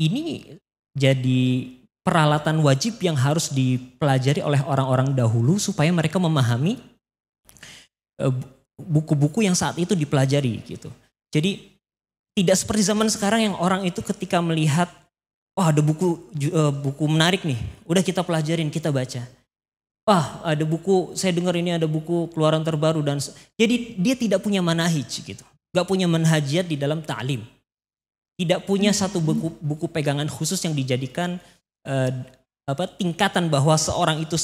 ini jadi peralatan wajib yang harus dipelajari oleh orang-orang dahulu supaya mereka memahami eh, buku-buku yang saat itu dipelajari gitu. Jadi tidak seperti zaman sekarang yang orang itu ketika melihat wah oh, ada buku eh, buku menarik nih, udah kita pelajarin, kita baca. Wah, ada buku, saya dengar ini ada buku keluaran terbaru dan jadi dia tidak punya manahij gitu. Gak punya manhajat di dalam ta'lim. Ta tidak punya hmm. satu buku, buku pegangan khusus yang dijadikan uh, apa tingkatan bahwa seorang itu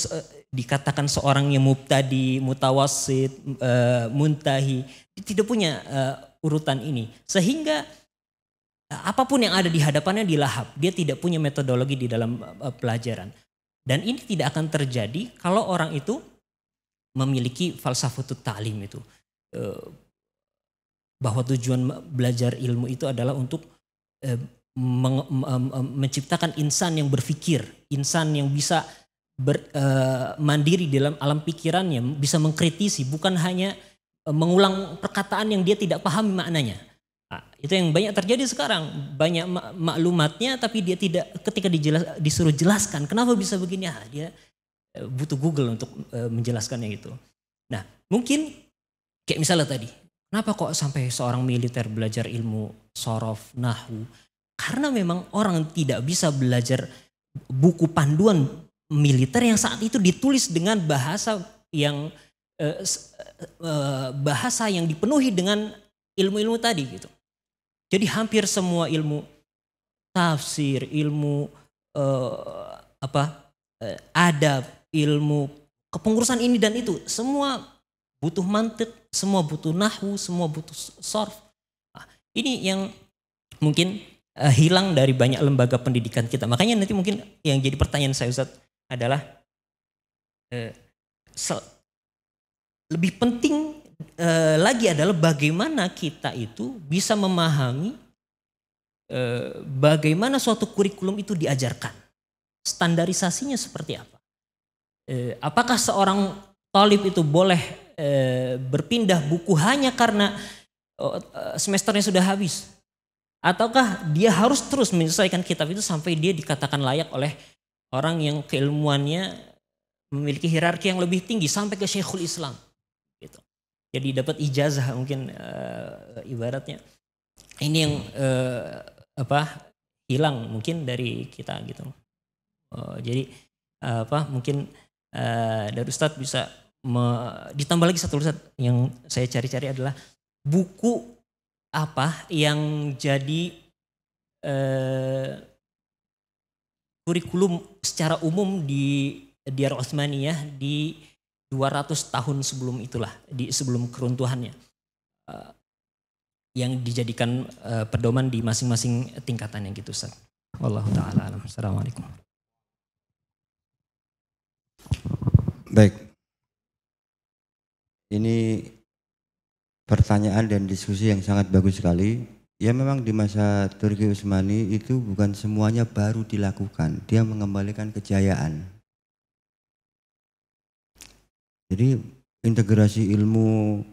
dikatakan seorang yang mubtadi, mutawasid, uh, eh, muntahi, tidak punya uh, urutan ini. Sehingga apapun yang ada di hadapannya dilahap, dia tidak punya metodologi di dalam uh, pelajaran. Dan ini tidak akan terjadi kalau orang itu memiliki falsafah ta'lim itu. Uh, bahwa tujuan belajar ilmu itu adalah untuk Eh, menciptakan insan yang berpikir, insan yang bisa ber, uh, mandiri dalam alam pikirannya, bisa mengkritisi, bukan hanya eh, mengulang perkataan yang dia tidak paham maknanya. Nah, itu yang banyak terjadi sekarang, banyak maklumatnya, tapi dia tidak ketika dijelas, disuruh jelaskan, kenapa bisa begini? Nah, dia butuh Google untuk uh, menjelaskannya itu. Nah, mungkin kayak misalnya tadi, kenapa kok sampai seorang militer belajar ilmu sorof, nahu. Karena memang orang tidak bisa belajar buku panduan militer yang saat itu ditulis dengan bahasa yang eh, eh, eh, bahasa yang dipenuhi dengan ilmu-ilmu tadi gitu. Jadi hampir semua ilmu tafsir, ilmu eh, apa eh, adab, ilmu kepengurusan ini dan itu semua butuh mantik, semua butuh nahu, semua butuh sorf, ini yang mungkin uh, hilang dari banyak lembaga pendidikan kita. Makanya nanti mungkin yang jadi pertanyaan saya Ustaz adalah uh, lebih penting uh, lagi adalah bagaimana kita itu bisa memahami uh, bagaimana suatu kurikulum itu diajarkan. Standarisasinya seperti apa? Uh, apakah seorang talib itu boleh berpindah buku hanya karena Oh, eh, semesternya sudah habis? Ataukah dia harus terus menyelesaikan kitab itu sampai dia dikatakan layak oleh orang yang keilmuannya memiliki hierarki yang lebih tinggi sampai ke Syekhul Islam. Gitu. Jadi dapat ijazah mungkin uh, ibaratnya. Ini yang uh, apa hilang mungkin dari kita gitu. Uh, jadi uh, apa mungkin uh, dari Ustadz bisa ditambah lagi satu Ustadz yang saya cari-cari adalah buku apa yang jadi eh, kurikulum secara umum di Diyar Osmaniyah di 200 tahun sebelum itulah di sebelum keruntuhannya eh, yang dijadikan eh, pedoman di masing-masing tingkatannya gitu Ustaz. Wallahu taala alam. Assalamualaikum. Baik. Ini pertanyaan dan diskusi yang sangat bagus sekali. Ya memang di masa Turki Utsmani itu bukan semuanya baru dilakukan. Dia mengembalikan kejayaan. Jadi integrasi ilmu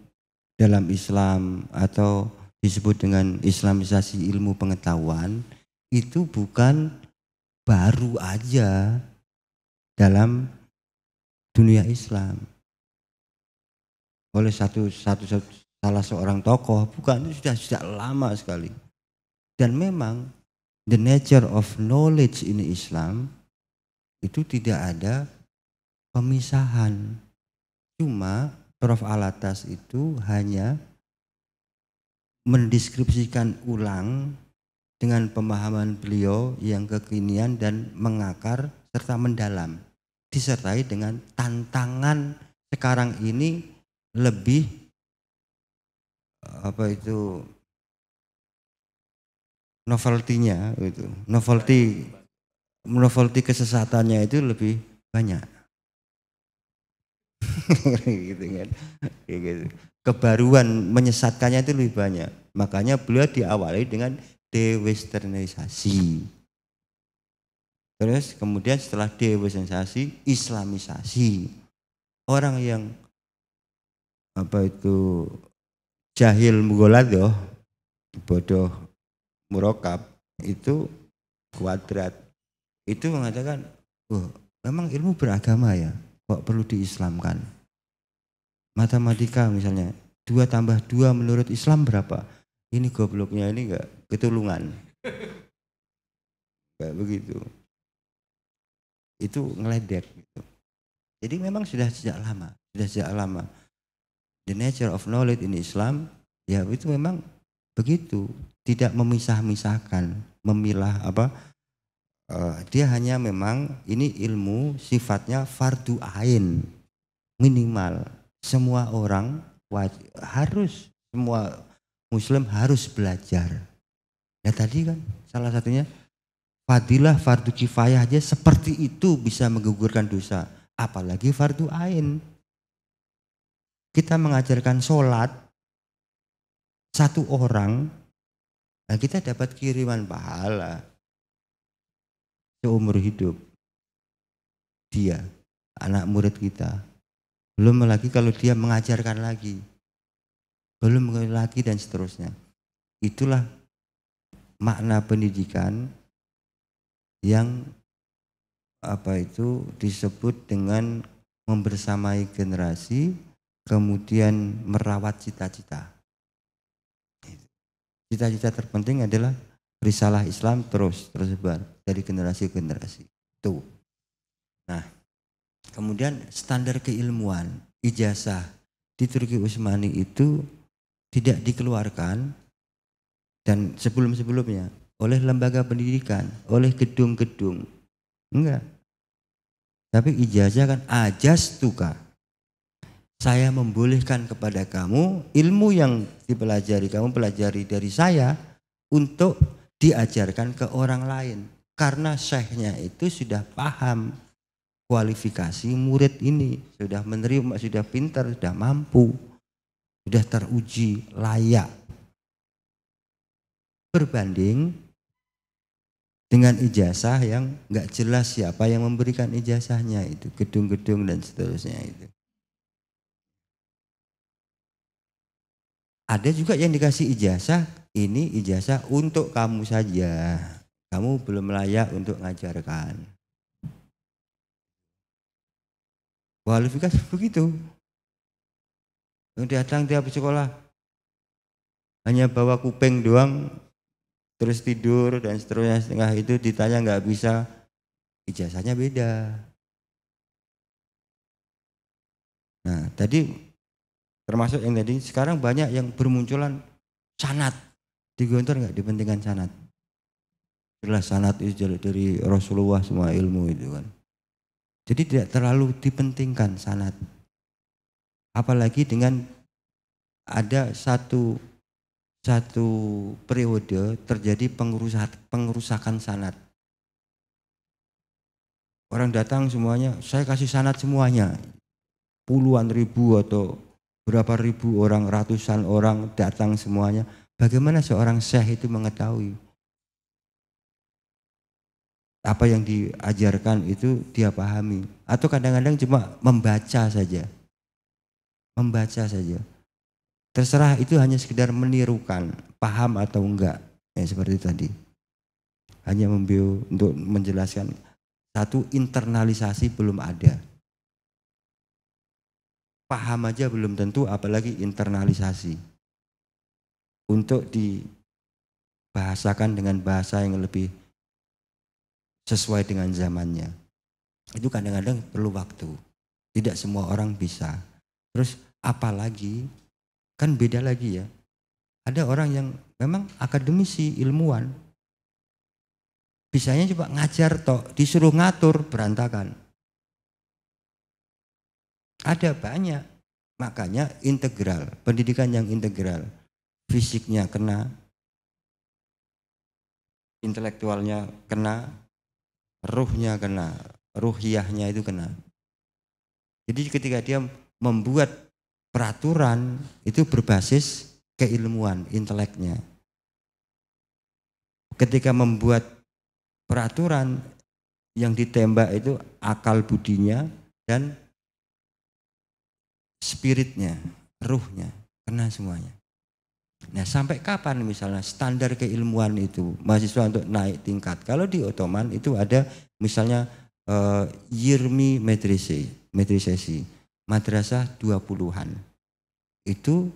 dalam Islam atau disebut dengan Islamisasi ilmu pengetahuan itu bukan baru aja dalam dunia Islam. Oleh satu satu, satu salah seorang tokoh, bukan itu sudah sudah lama sekali. Dan memang the nature of knowledge in Islam itu tidak ada pemisahan. Cuma Prof. Alatas itu hanya mendeskripsikan ulang dengan pemahaman beliau yang kekinian dan mengakar serta mendalam disertai dengan tantangan sekarang ini lebih apa itu novelty itu novelty novelty kesesatannya itu lebih banyak gitu kan gitu. kebaruan menyesatkannya itu lebih banyak makanya beliau diawali dengan dewesternisasi terus kemudian setelah dewesternisasi islamisasi orang yang apa itu jahil mugoladoh, bodoh murokab itu kuadrat. Itu mengatakan, oh, memang ilmu beragama ya, kok perlu diislamkan? Matematika misalnya, dua tambah dua menurut Islam berapa? Ini gobloknya ini enggak ketulungan. Kayak begitu. Itu ngeledek gitu. Jadi memang sudah sejak lama, sudah sejak lama the nature of knowledge in Islam ya itu memang begitu tidak memisah-misahkan memilah apa uh, dia hanya memang ini ilmu sifatnya fardu ain minimal semua orang harus semua muslim harus belajar ya tadi kan salah satunya fadilah fardu kifayah aja seperti itu bisa menggugurkan dosa apalagi fardu ain kita mengajarkan sholat satu orang, nah kita dapat kiriman pahala seumur hidup. Dia, anak murid kita. Belum lagi kalau dia mengajarkan lagi. Belum lagi dan seterusnya. Itulah makna pendidikan yang apa itu disebut dengan membersamai generasi kemudian merawat cita-cita. Cita-cita terpenting adalah risalah Islam terus tersebar dari generasi ke generasi. Itu. Nah, kemudian standar keilmuan ijazah di Turki Utsmani itu tidak dikeluarkan dan sebelum-sebelumnya oleh lembaga pendidikan, oleh gedung-gedung. Enggak. Tapi ijazah kan ajas tukar saya membolehkan kepada kamu ilmu yang dipelajari kamu pelajari dari saya untuk diajarkan ke orang lain karena syekhnya itu sudah paham kualifikasi murid ini sudah menerima sudah pintar sudah mampu sudah teruji layak berbanding dengan ijazah yang nggak jelas siapa yang memberikan ijazahnya itu gedung-gedung dan seterusnya itu Ada juga yang dikasih ijazah, ini ijazah untuk kamu saja. Kamu belum layak untuk mengajarkan. Kualifikasi begitu. Yang datang tiap sekolah hanya bawa kuping doang, terus tidur dan seterusnya setengah itu ditanya nggak bisa, ijazahnya beda. Nah, tadi Termasuk yang tadi sekarang banyak yang bermunculan sanat. Digontor nggak dipentingkan sanat. Jelas sanat itu dari Rasulullah semua ilmu itu kan. Jadi tidak terlalu dipentingkan sanat. Apalagi dengan ada satu satu periode terjadi pengrusak, pengrusakan sanat. Orang datang semuanya, saya kasih sanat semuanya. Puluhan ribu atau berapa ribu orang, ratusan orang datang semuanya. Bagaimana seorang syekh itu mengetahui apa yang diajarkan itu dia pahami atau kadang-kadang cuma membaca saja. Membaca saja. Terserah itu hanya sekedar menirukan, paham atau enggak. Ya seperti tadi. Hanya membiu untuk menjelaskan satu internalisasi belum ada paham aja belum tentu apalagi internalisasi untuk dibahasakan dengan bahasa yang lebih sesuai dengan zamannya itu kadang-kadang perlu waktu tidak semua orang bisa terus apalagi kan beda lagi ya ada orang yang memang akademisi ilmuwan bisanya coba ngajar tok disuruh ngatur berantakan ada banyak. Makanya integral, pendidikan yang integral. Fisiknya kena, intelektualnya kena, ruhnya kena, ruhiyahnya itu kena. Jadi ketika dia membuat peraturan itu berbasis keilmuan, inteleknya. Ketika membuat peraturan yang ditembak itu akal budinya dan spiritnya, ruhnya, kena semuanya. Nah sampai kapan misalnya standar keilmuan itu mahasiswa untuk naik tingkat? Kalau di Ottoman itu ada misalnya uh, Yirmi Medrese, Medresesi, madrasah 20-an. Itu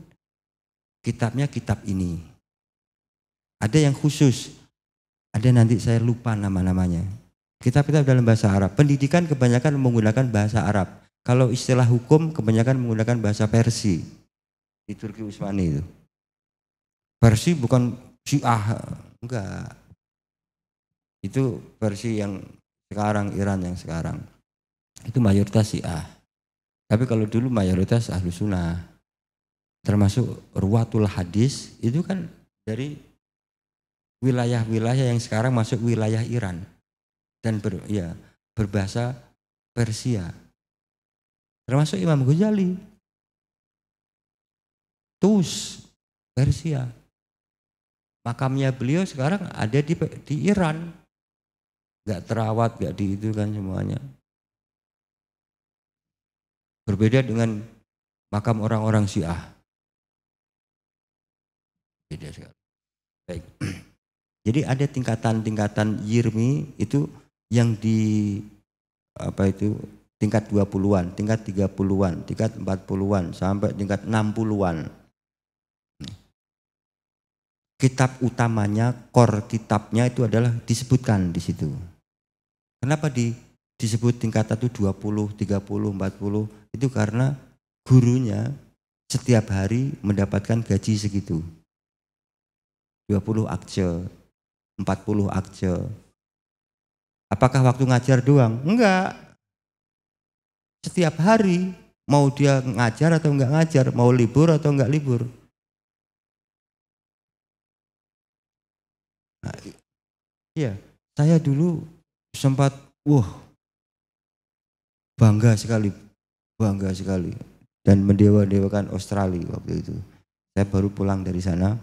kitabnya kitab ini. Ada yang khusus, ada nanti saya lupa nama-namanya. Kitab-kitab dalam bahasa Arab. Pendidikan kebanyakan menggunakan bahasa Arab. Kalau istilah hukum kebanyakan menggunakan bahasa Persi di Turki Utsmani itu. Persi bukan Syiah, enggak. Itu versi yang sekarang Iran yang sekarang. Itu mayoritas Syiah. Tapi kalau dulu mayoritas ahlu sunnah. Termasuk ruwatul hadis itu kan dari wilayah-wilayah yang sekarang masuk wilayah Iran dan ber, ya berbahasa Persia. Termasuk Imam Ghazali. Tus, Persia. Makamnya beliau sekarang ada di, di Iran. Gak terawat, gak di itu kan semuanya. Berbeda dengan makam orang-orang Syiah. Beda sekali. Baik. Jadi ada tingkatan-tingkatan yirmi itu yang di apa itu tingkat 20-an, tingkat 30-an, tingkat 40-an, sampai tingkat 60-an. Kitab utamanya, core kitabnya itu adalah disebutkan di situ. Kenapa di, disebut tingkat 1 20, 30, 40? Itu karena gurunya setiap hari mendapatkan gaji segitu. 20 akce, 40 akce. Apakah waktu ngajar doang? Enggak, setiap hari mau dia ngajar atau nggak ngajar, mau libur atau nggak libur. Nah, iya, saya dulu sempat, wah, bangga sekali, bangga sekali, dan mendewa-dewakan Australia waktu itu. Saya baru pulang dari sana.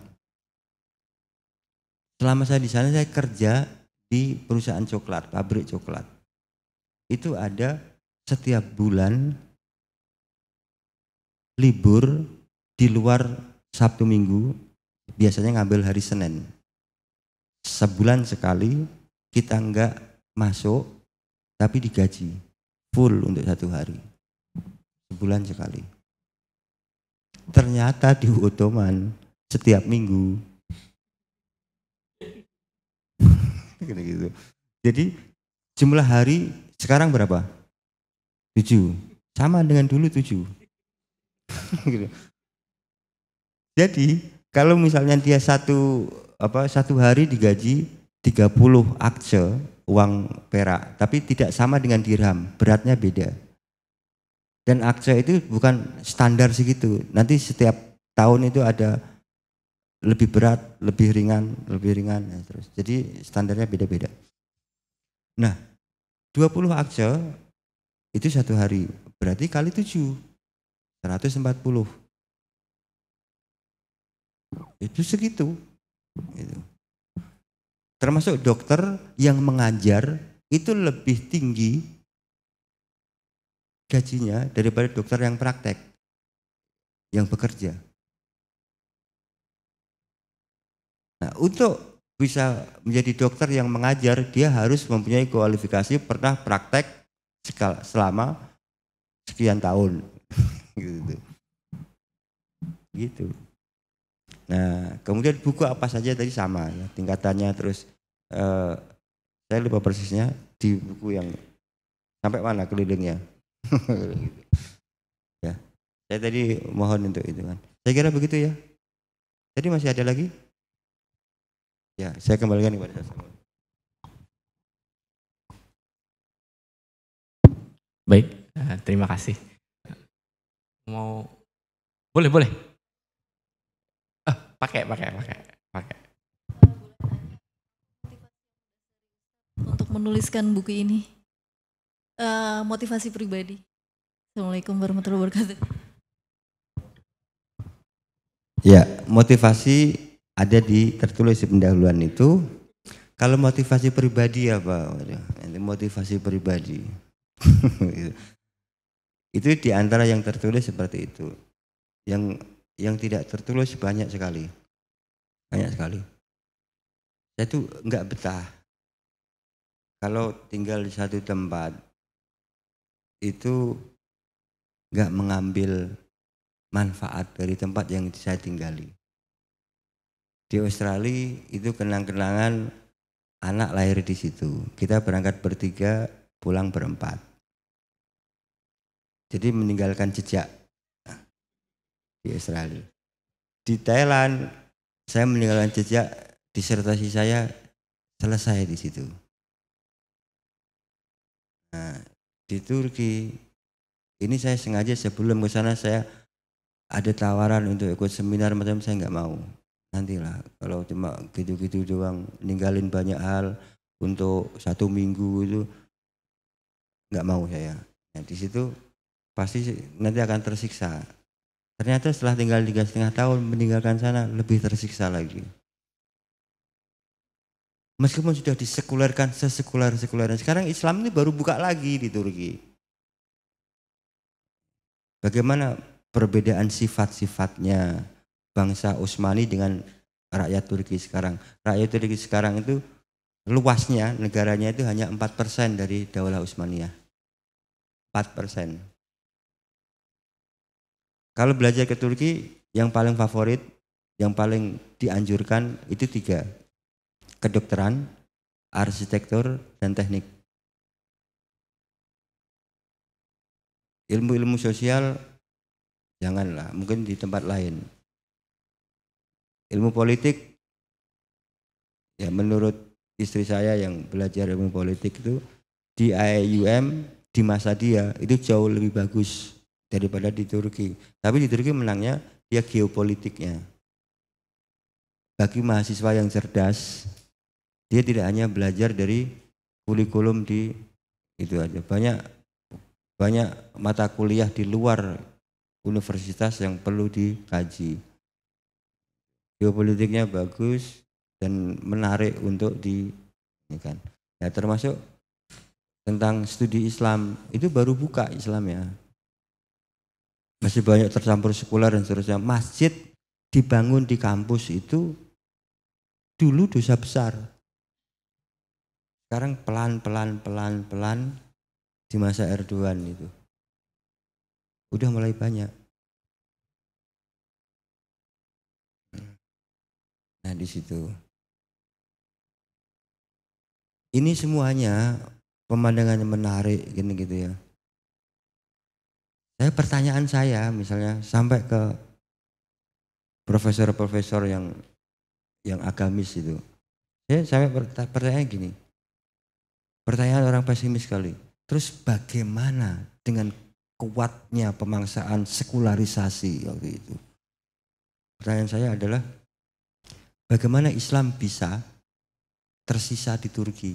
Selama saya di sana, saya kerja di perusahaan coklat, pabrik coklat. Itu ada setiap bulan libur di luar Sabtu Minggu biasanya ngambil hari Senin. Sebulan sekali kita enggak masuk tapi digaji full untuk satu hari. Sebulan sekali. Ternyata di Ottoman setiap minggu gitu. Jadi jumlah hari sekarang berapa? Tujuh. Sama dengan dulu tujuh. gitu. Jadi kalau misalnya dia satu apa satu hari digaji 30 akce uang perak, tapi tidak sama dengan dirham, beratnya beda. Dan akce itu bukan standar segitu. Nanti setiap tahun itu ada lebih berat, lebih ringan, lebih ringan, ya terus. Jadi standarnya beda-beda. Nah, 20 akce itu satu hari. Berarti kali tujuh. 140. Itu segitu. Itu. Termasuk dokter yang mengajar itu lebih tinggi gajinya daripada dokter yang praktek, yang bekerja. Nah, untuk bisa menjadi dokter yang mengajar, dia harus mempunyai kualifikasi pernah praktek selama sekian tahun gitu gitu nah kemudian buku apa saja tadi sama ya, tingkatannya terus eh, saya lupa persisnya di buku yang sampai mana kelilingnya ya saya tadi mohon untuk itu kan saya kira begitu ya tadi masih ada lagi ya saya kembalikan kepada saya Baik, eh, terima kasih. Mau boleh boleh. Ah, pakai pakai pakai pakai. Untuk menuliskan buku ini uh, motivasi pribadi. Assalamualaikum warahmatullahi wabarakatuh. Ya, motivasi ada di tertulis di pendahuluan itu. Kalau motivasi pribadi apa? Motivasi pribadi. itu diantara yang tertulis seperti itu. Yang yang tidak tertulis banyak sekali. Banyak sekali. Saya tuh nggak betah. Kalau tinggal di satu tempat itu nggak mengambil manfaat dari tempat yang saya tinggali. Di Australia itu kenang-kenangan anak lahir di situ. Kita berangkat bertiga, pulang berempat jadi meninggalkan jejak nah, di Australia. Di Thailand saya meninggalkan jejak disertasi saya selesai di situ. Nah, di Turki ini saya sengaja sebelum ke sana saya ada tawaran untuk ikut seminar macam saya nggak mau nantilah kalau cuma gitu-gitu doang ninggalin banyak hal untuk satu minggu itu nggak mau saya nah, di situ pasti nanti akan tersiksa. Ternyata setelah tinggal tiga setengah tahun meninggalkan sana lebih tersiksa lagi. Meskipun sudah disekulerkan sesekuler-sekulernya. Sekarang Islam ini baru buka lagi di Turki. Bagaimana perbedaan sifat-sifatnya bangsa Utsmani dengan rakyat Turki sekarang. Rakyat Turki sekarang itu luasnya negaranya itu hanya 4% dari Daulah Utsmaniyah. 4%. Kalau belajar ke Turki yang paling favorit, yang paling dianjurkan itu tiga. Kedokteran, arsitektur, dan teknik. Ilmu-ilmu sosial janganlah, mungkin di tempat lain. Ilmu politik ya menurut istri saya yang belajar ilmu politik itu di IUM di masa dia itu jauh lebih bagus daripada di Turki. Tapi di Turki menangnya dia geopolitiknya. Bagi mahasiswa yang cerdas, dia tidak hanya belajar dari kurikulum di itu aja. Banyak banyak mata kuliah di luar universitas yang perlu dikaji. Geopolitiknya bagus dan menarik untuk di ini kan. Ya termasuk tentang studi Islam itu baru buka Islam ya masih banyak tercampur sekuler dan seterusnya. Masjid dibangun di kampus itu dulu dosa besar. Sekarang pelan-pelan, pelan-pelan di masa Erdogan itu. Udah mulai banyak. Nah di situ. Ini semuanya pemandangannya menarik gini gitu ya. Saya pertanyaan saya misalnya sampai ke profesor-profesor yang yang agamis itu. Saya pertanyaan gini. Pertanyaan orang pesimis sekali. Terus bagaimana dengan kuatnya pemangsaan sekularisasi waktu itu? Pertanyaan saya adalah bagaimana Islam bisa tersisa di Turki?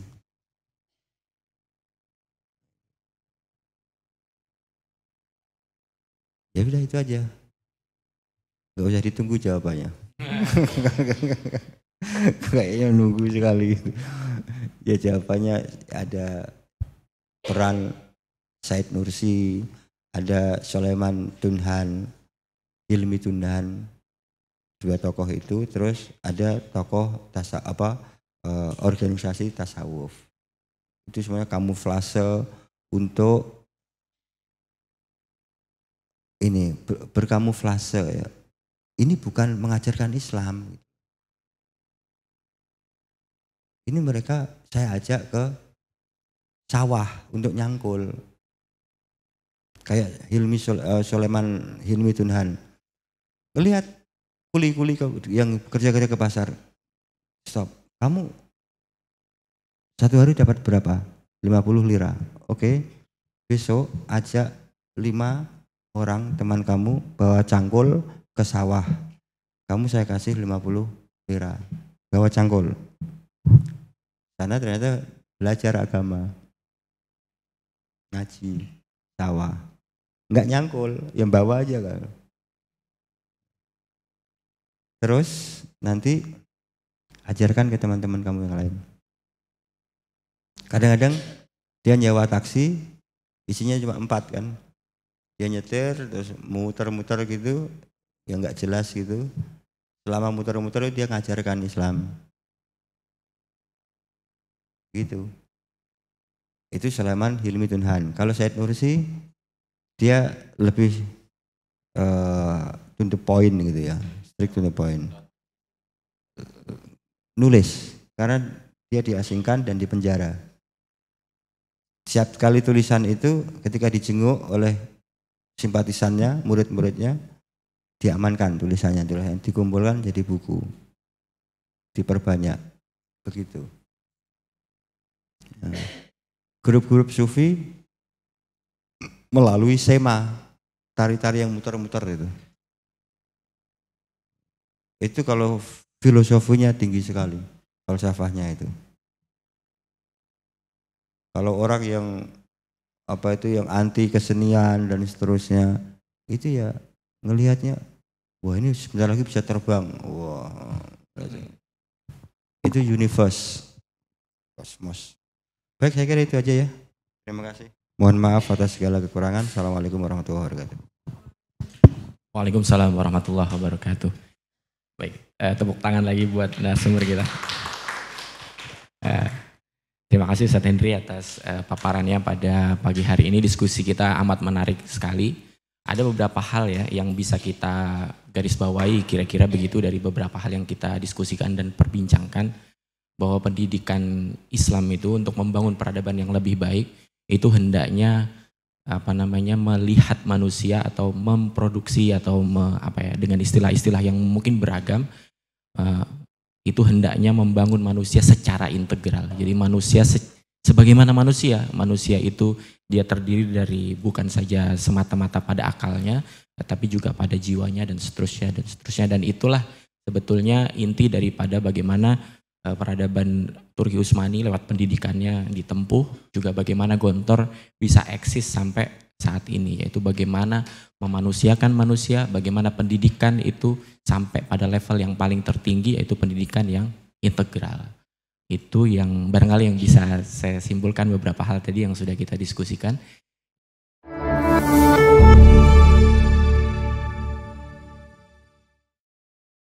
Ya udah itu aja. Gak usah ditunggu jawabannya. Kayaknya nunggu sekali gitu. Ya jawabannya ada peran Said Nursi, ada Soleman Tunhan, Hilmi Tunhan, dua tokoh itu, terus ada tokoh tasa apa eh, organisasi tasawuf. Itu semuanya kamuflase untuk ini berkamuflase ya. Ini bukan mengajarkan Islam. Ini mereka saya ajak ke sawah untuk nyangkul. Kayak Hilmi Soleman eh, Hilmi Tunhan. Lihat kuli-kuli yang kerja-kerja ke pasar. Stop. Kamu satu hari dapat berapa? 50 lira. Oke. Okay. Besok ajak 5 orang teman kamu bawa cangkul ke sawah. Kamu saya kasih 50 lira. Bawa cangkul. Karena ternyata belajar agama. Ngaji, sawah. nggak nyangkul, yang bawa aja kan. Terus nanti ajarkan ke teman-teman kamu yang lain. Kadang-kadang dia nyewa taksi, isinya cuma empat kan, dia nyetir terus muter-muter gitu yang nggak jelas gitu selama muter-muter dia ngajarkan Islam gitu itu Sulaiman Hilmi Tunhan kalau Said Nursi dia lebih uh, eh, to the point gitu ya strict to the point nulis karena dia diasingkan dan dipenjara setiap kali tulisan itu ketika dijenguk oleh simpatisannya, murid-muridnya diamankan tulisannya, tulisannya dikumpulkan jadi buku. Diperbanyak. Begitu. Nah, grup-grup nah, sufi melalui sema, tari-tari yang muter-muter itu. Itu kalau filosofinya tinggi sekali, falsafahnya itu. Kalau orang yang apa itu yang anti kesenian dan seterusnya itu ya ngelihatnya wah ini sebentar lagi bisa terbang wah itu universe kosmos baik saya kira itu aja ya terima kasih mohon maaf atas segala kekurangan assalamualaikum warahmatullahi wabarakatuh Waalaikumsalam warahmatullahi wabarakatuh baik eh, tepuk tangan lagi buat narasumber kita eh. Terima kasih Ustaz Hendri atas uh, paparannya pada pagi hari ini. Diskusi kita amat menarik sekali. Ada beberapa hal ya yang bisa kita garis bawahi kira-kira begitu dari beberapa hal yang kita diskusikan dan perbincangkan bahwa pendidikan Islam itu untuk membangun peradaban yang lebih baik itu hendaknya apa namanya melihat manusia atau memproduksi atau me, apa ya dengan istilah-istilah yang mungkin beragam eh, itu hendaknya membangun manusia secara integral. Jadi manusia se sebagaimana manusia, manusia itu dia terdiri dari bukan saja semata-mata pada akalnya, tetapi juga pada jiwanya dan seterusnya dan seterusnya dan itulah sebetulnya inti daripada bagaimana eh, peradaban Turki Utsmani lewat pendidikannya ditempuh juga bagaimana Gontor bisa eksis sampai saat ini yaitu bagaimana memanusiakan manusia, bagaimana pendidikan itu sampai pada level yang paling tertinggi yaitu pendidikan yang integral. Itu yang barangkali yang bisa saya simpulkan beberapa hal tadi yang sudah kita diskusikan.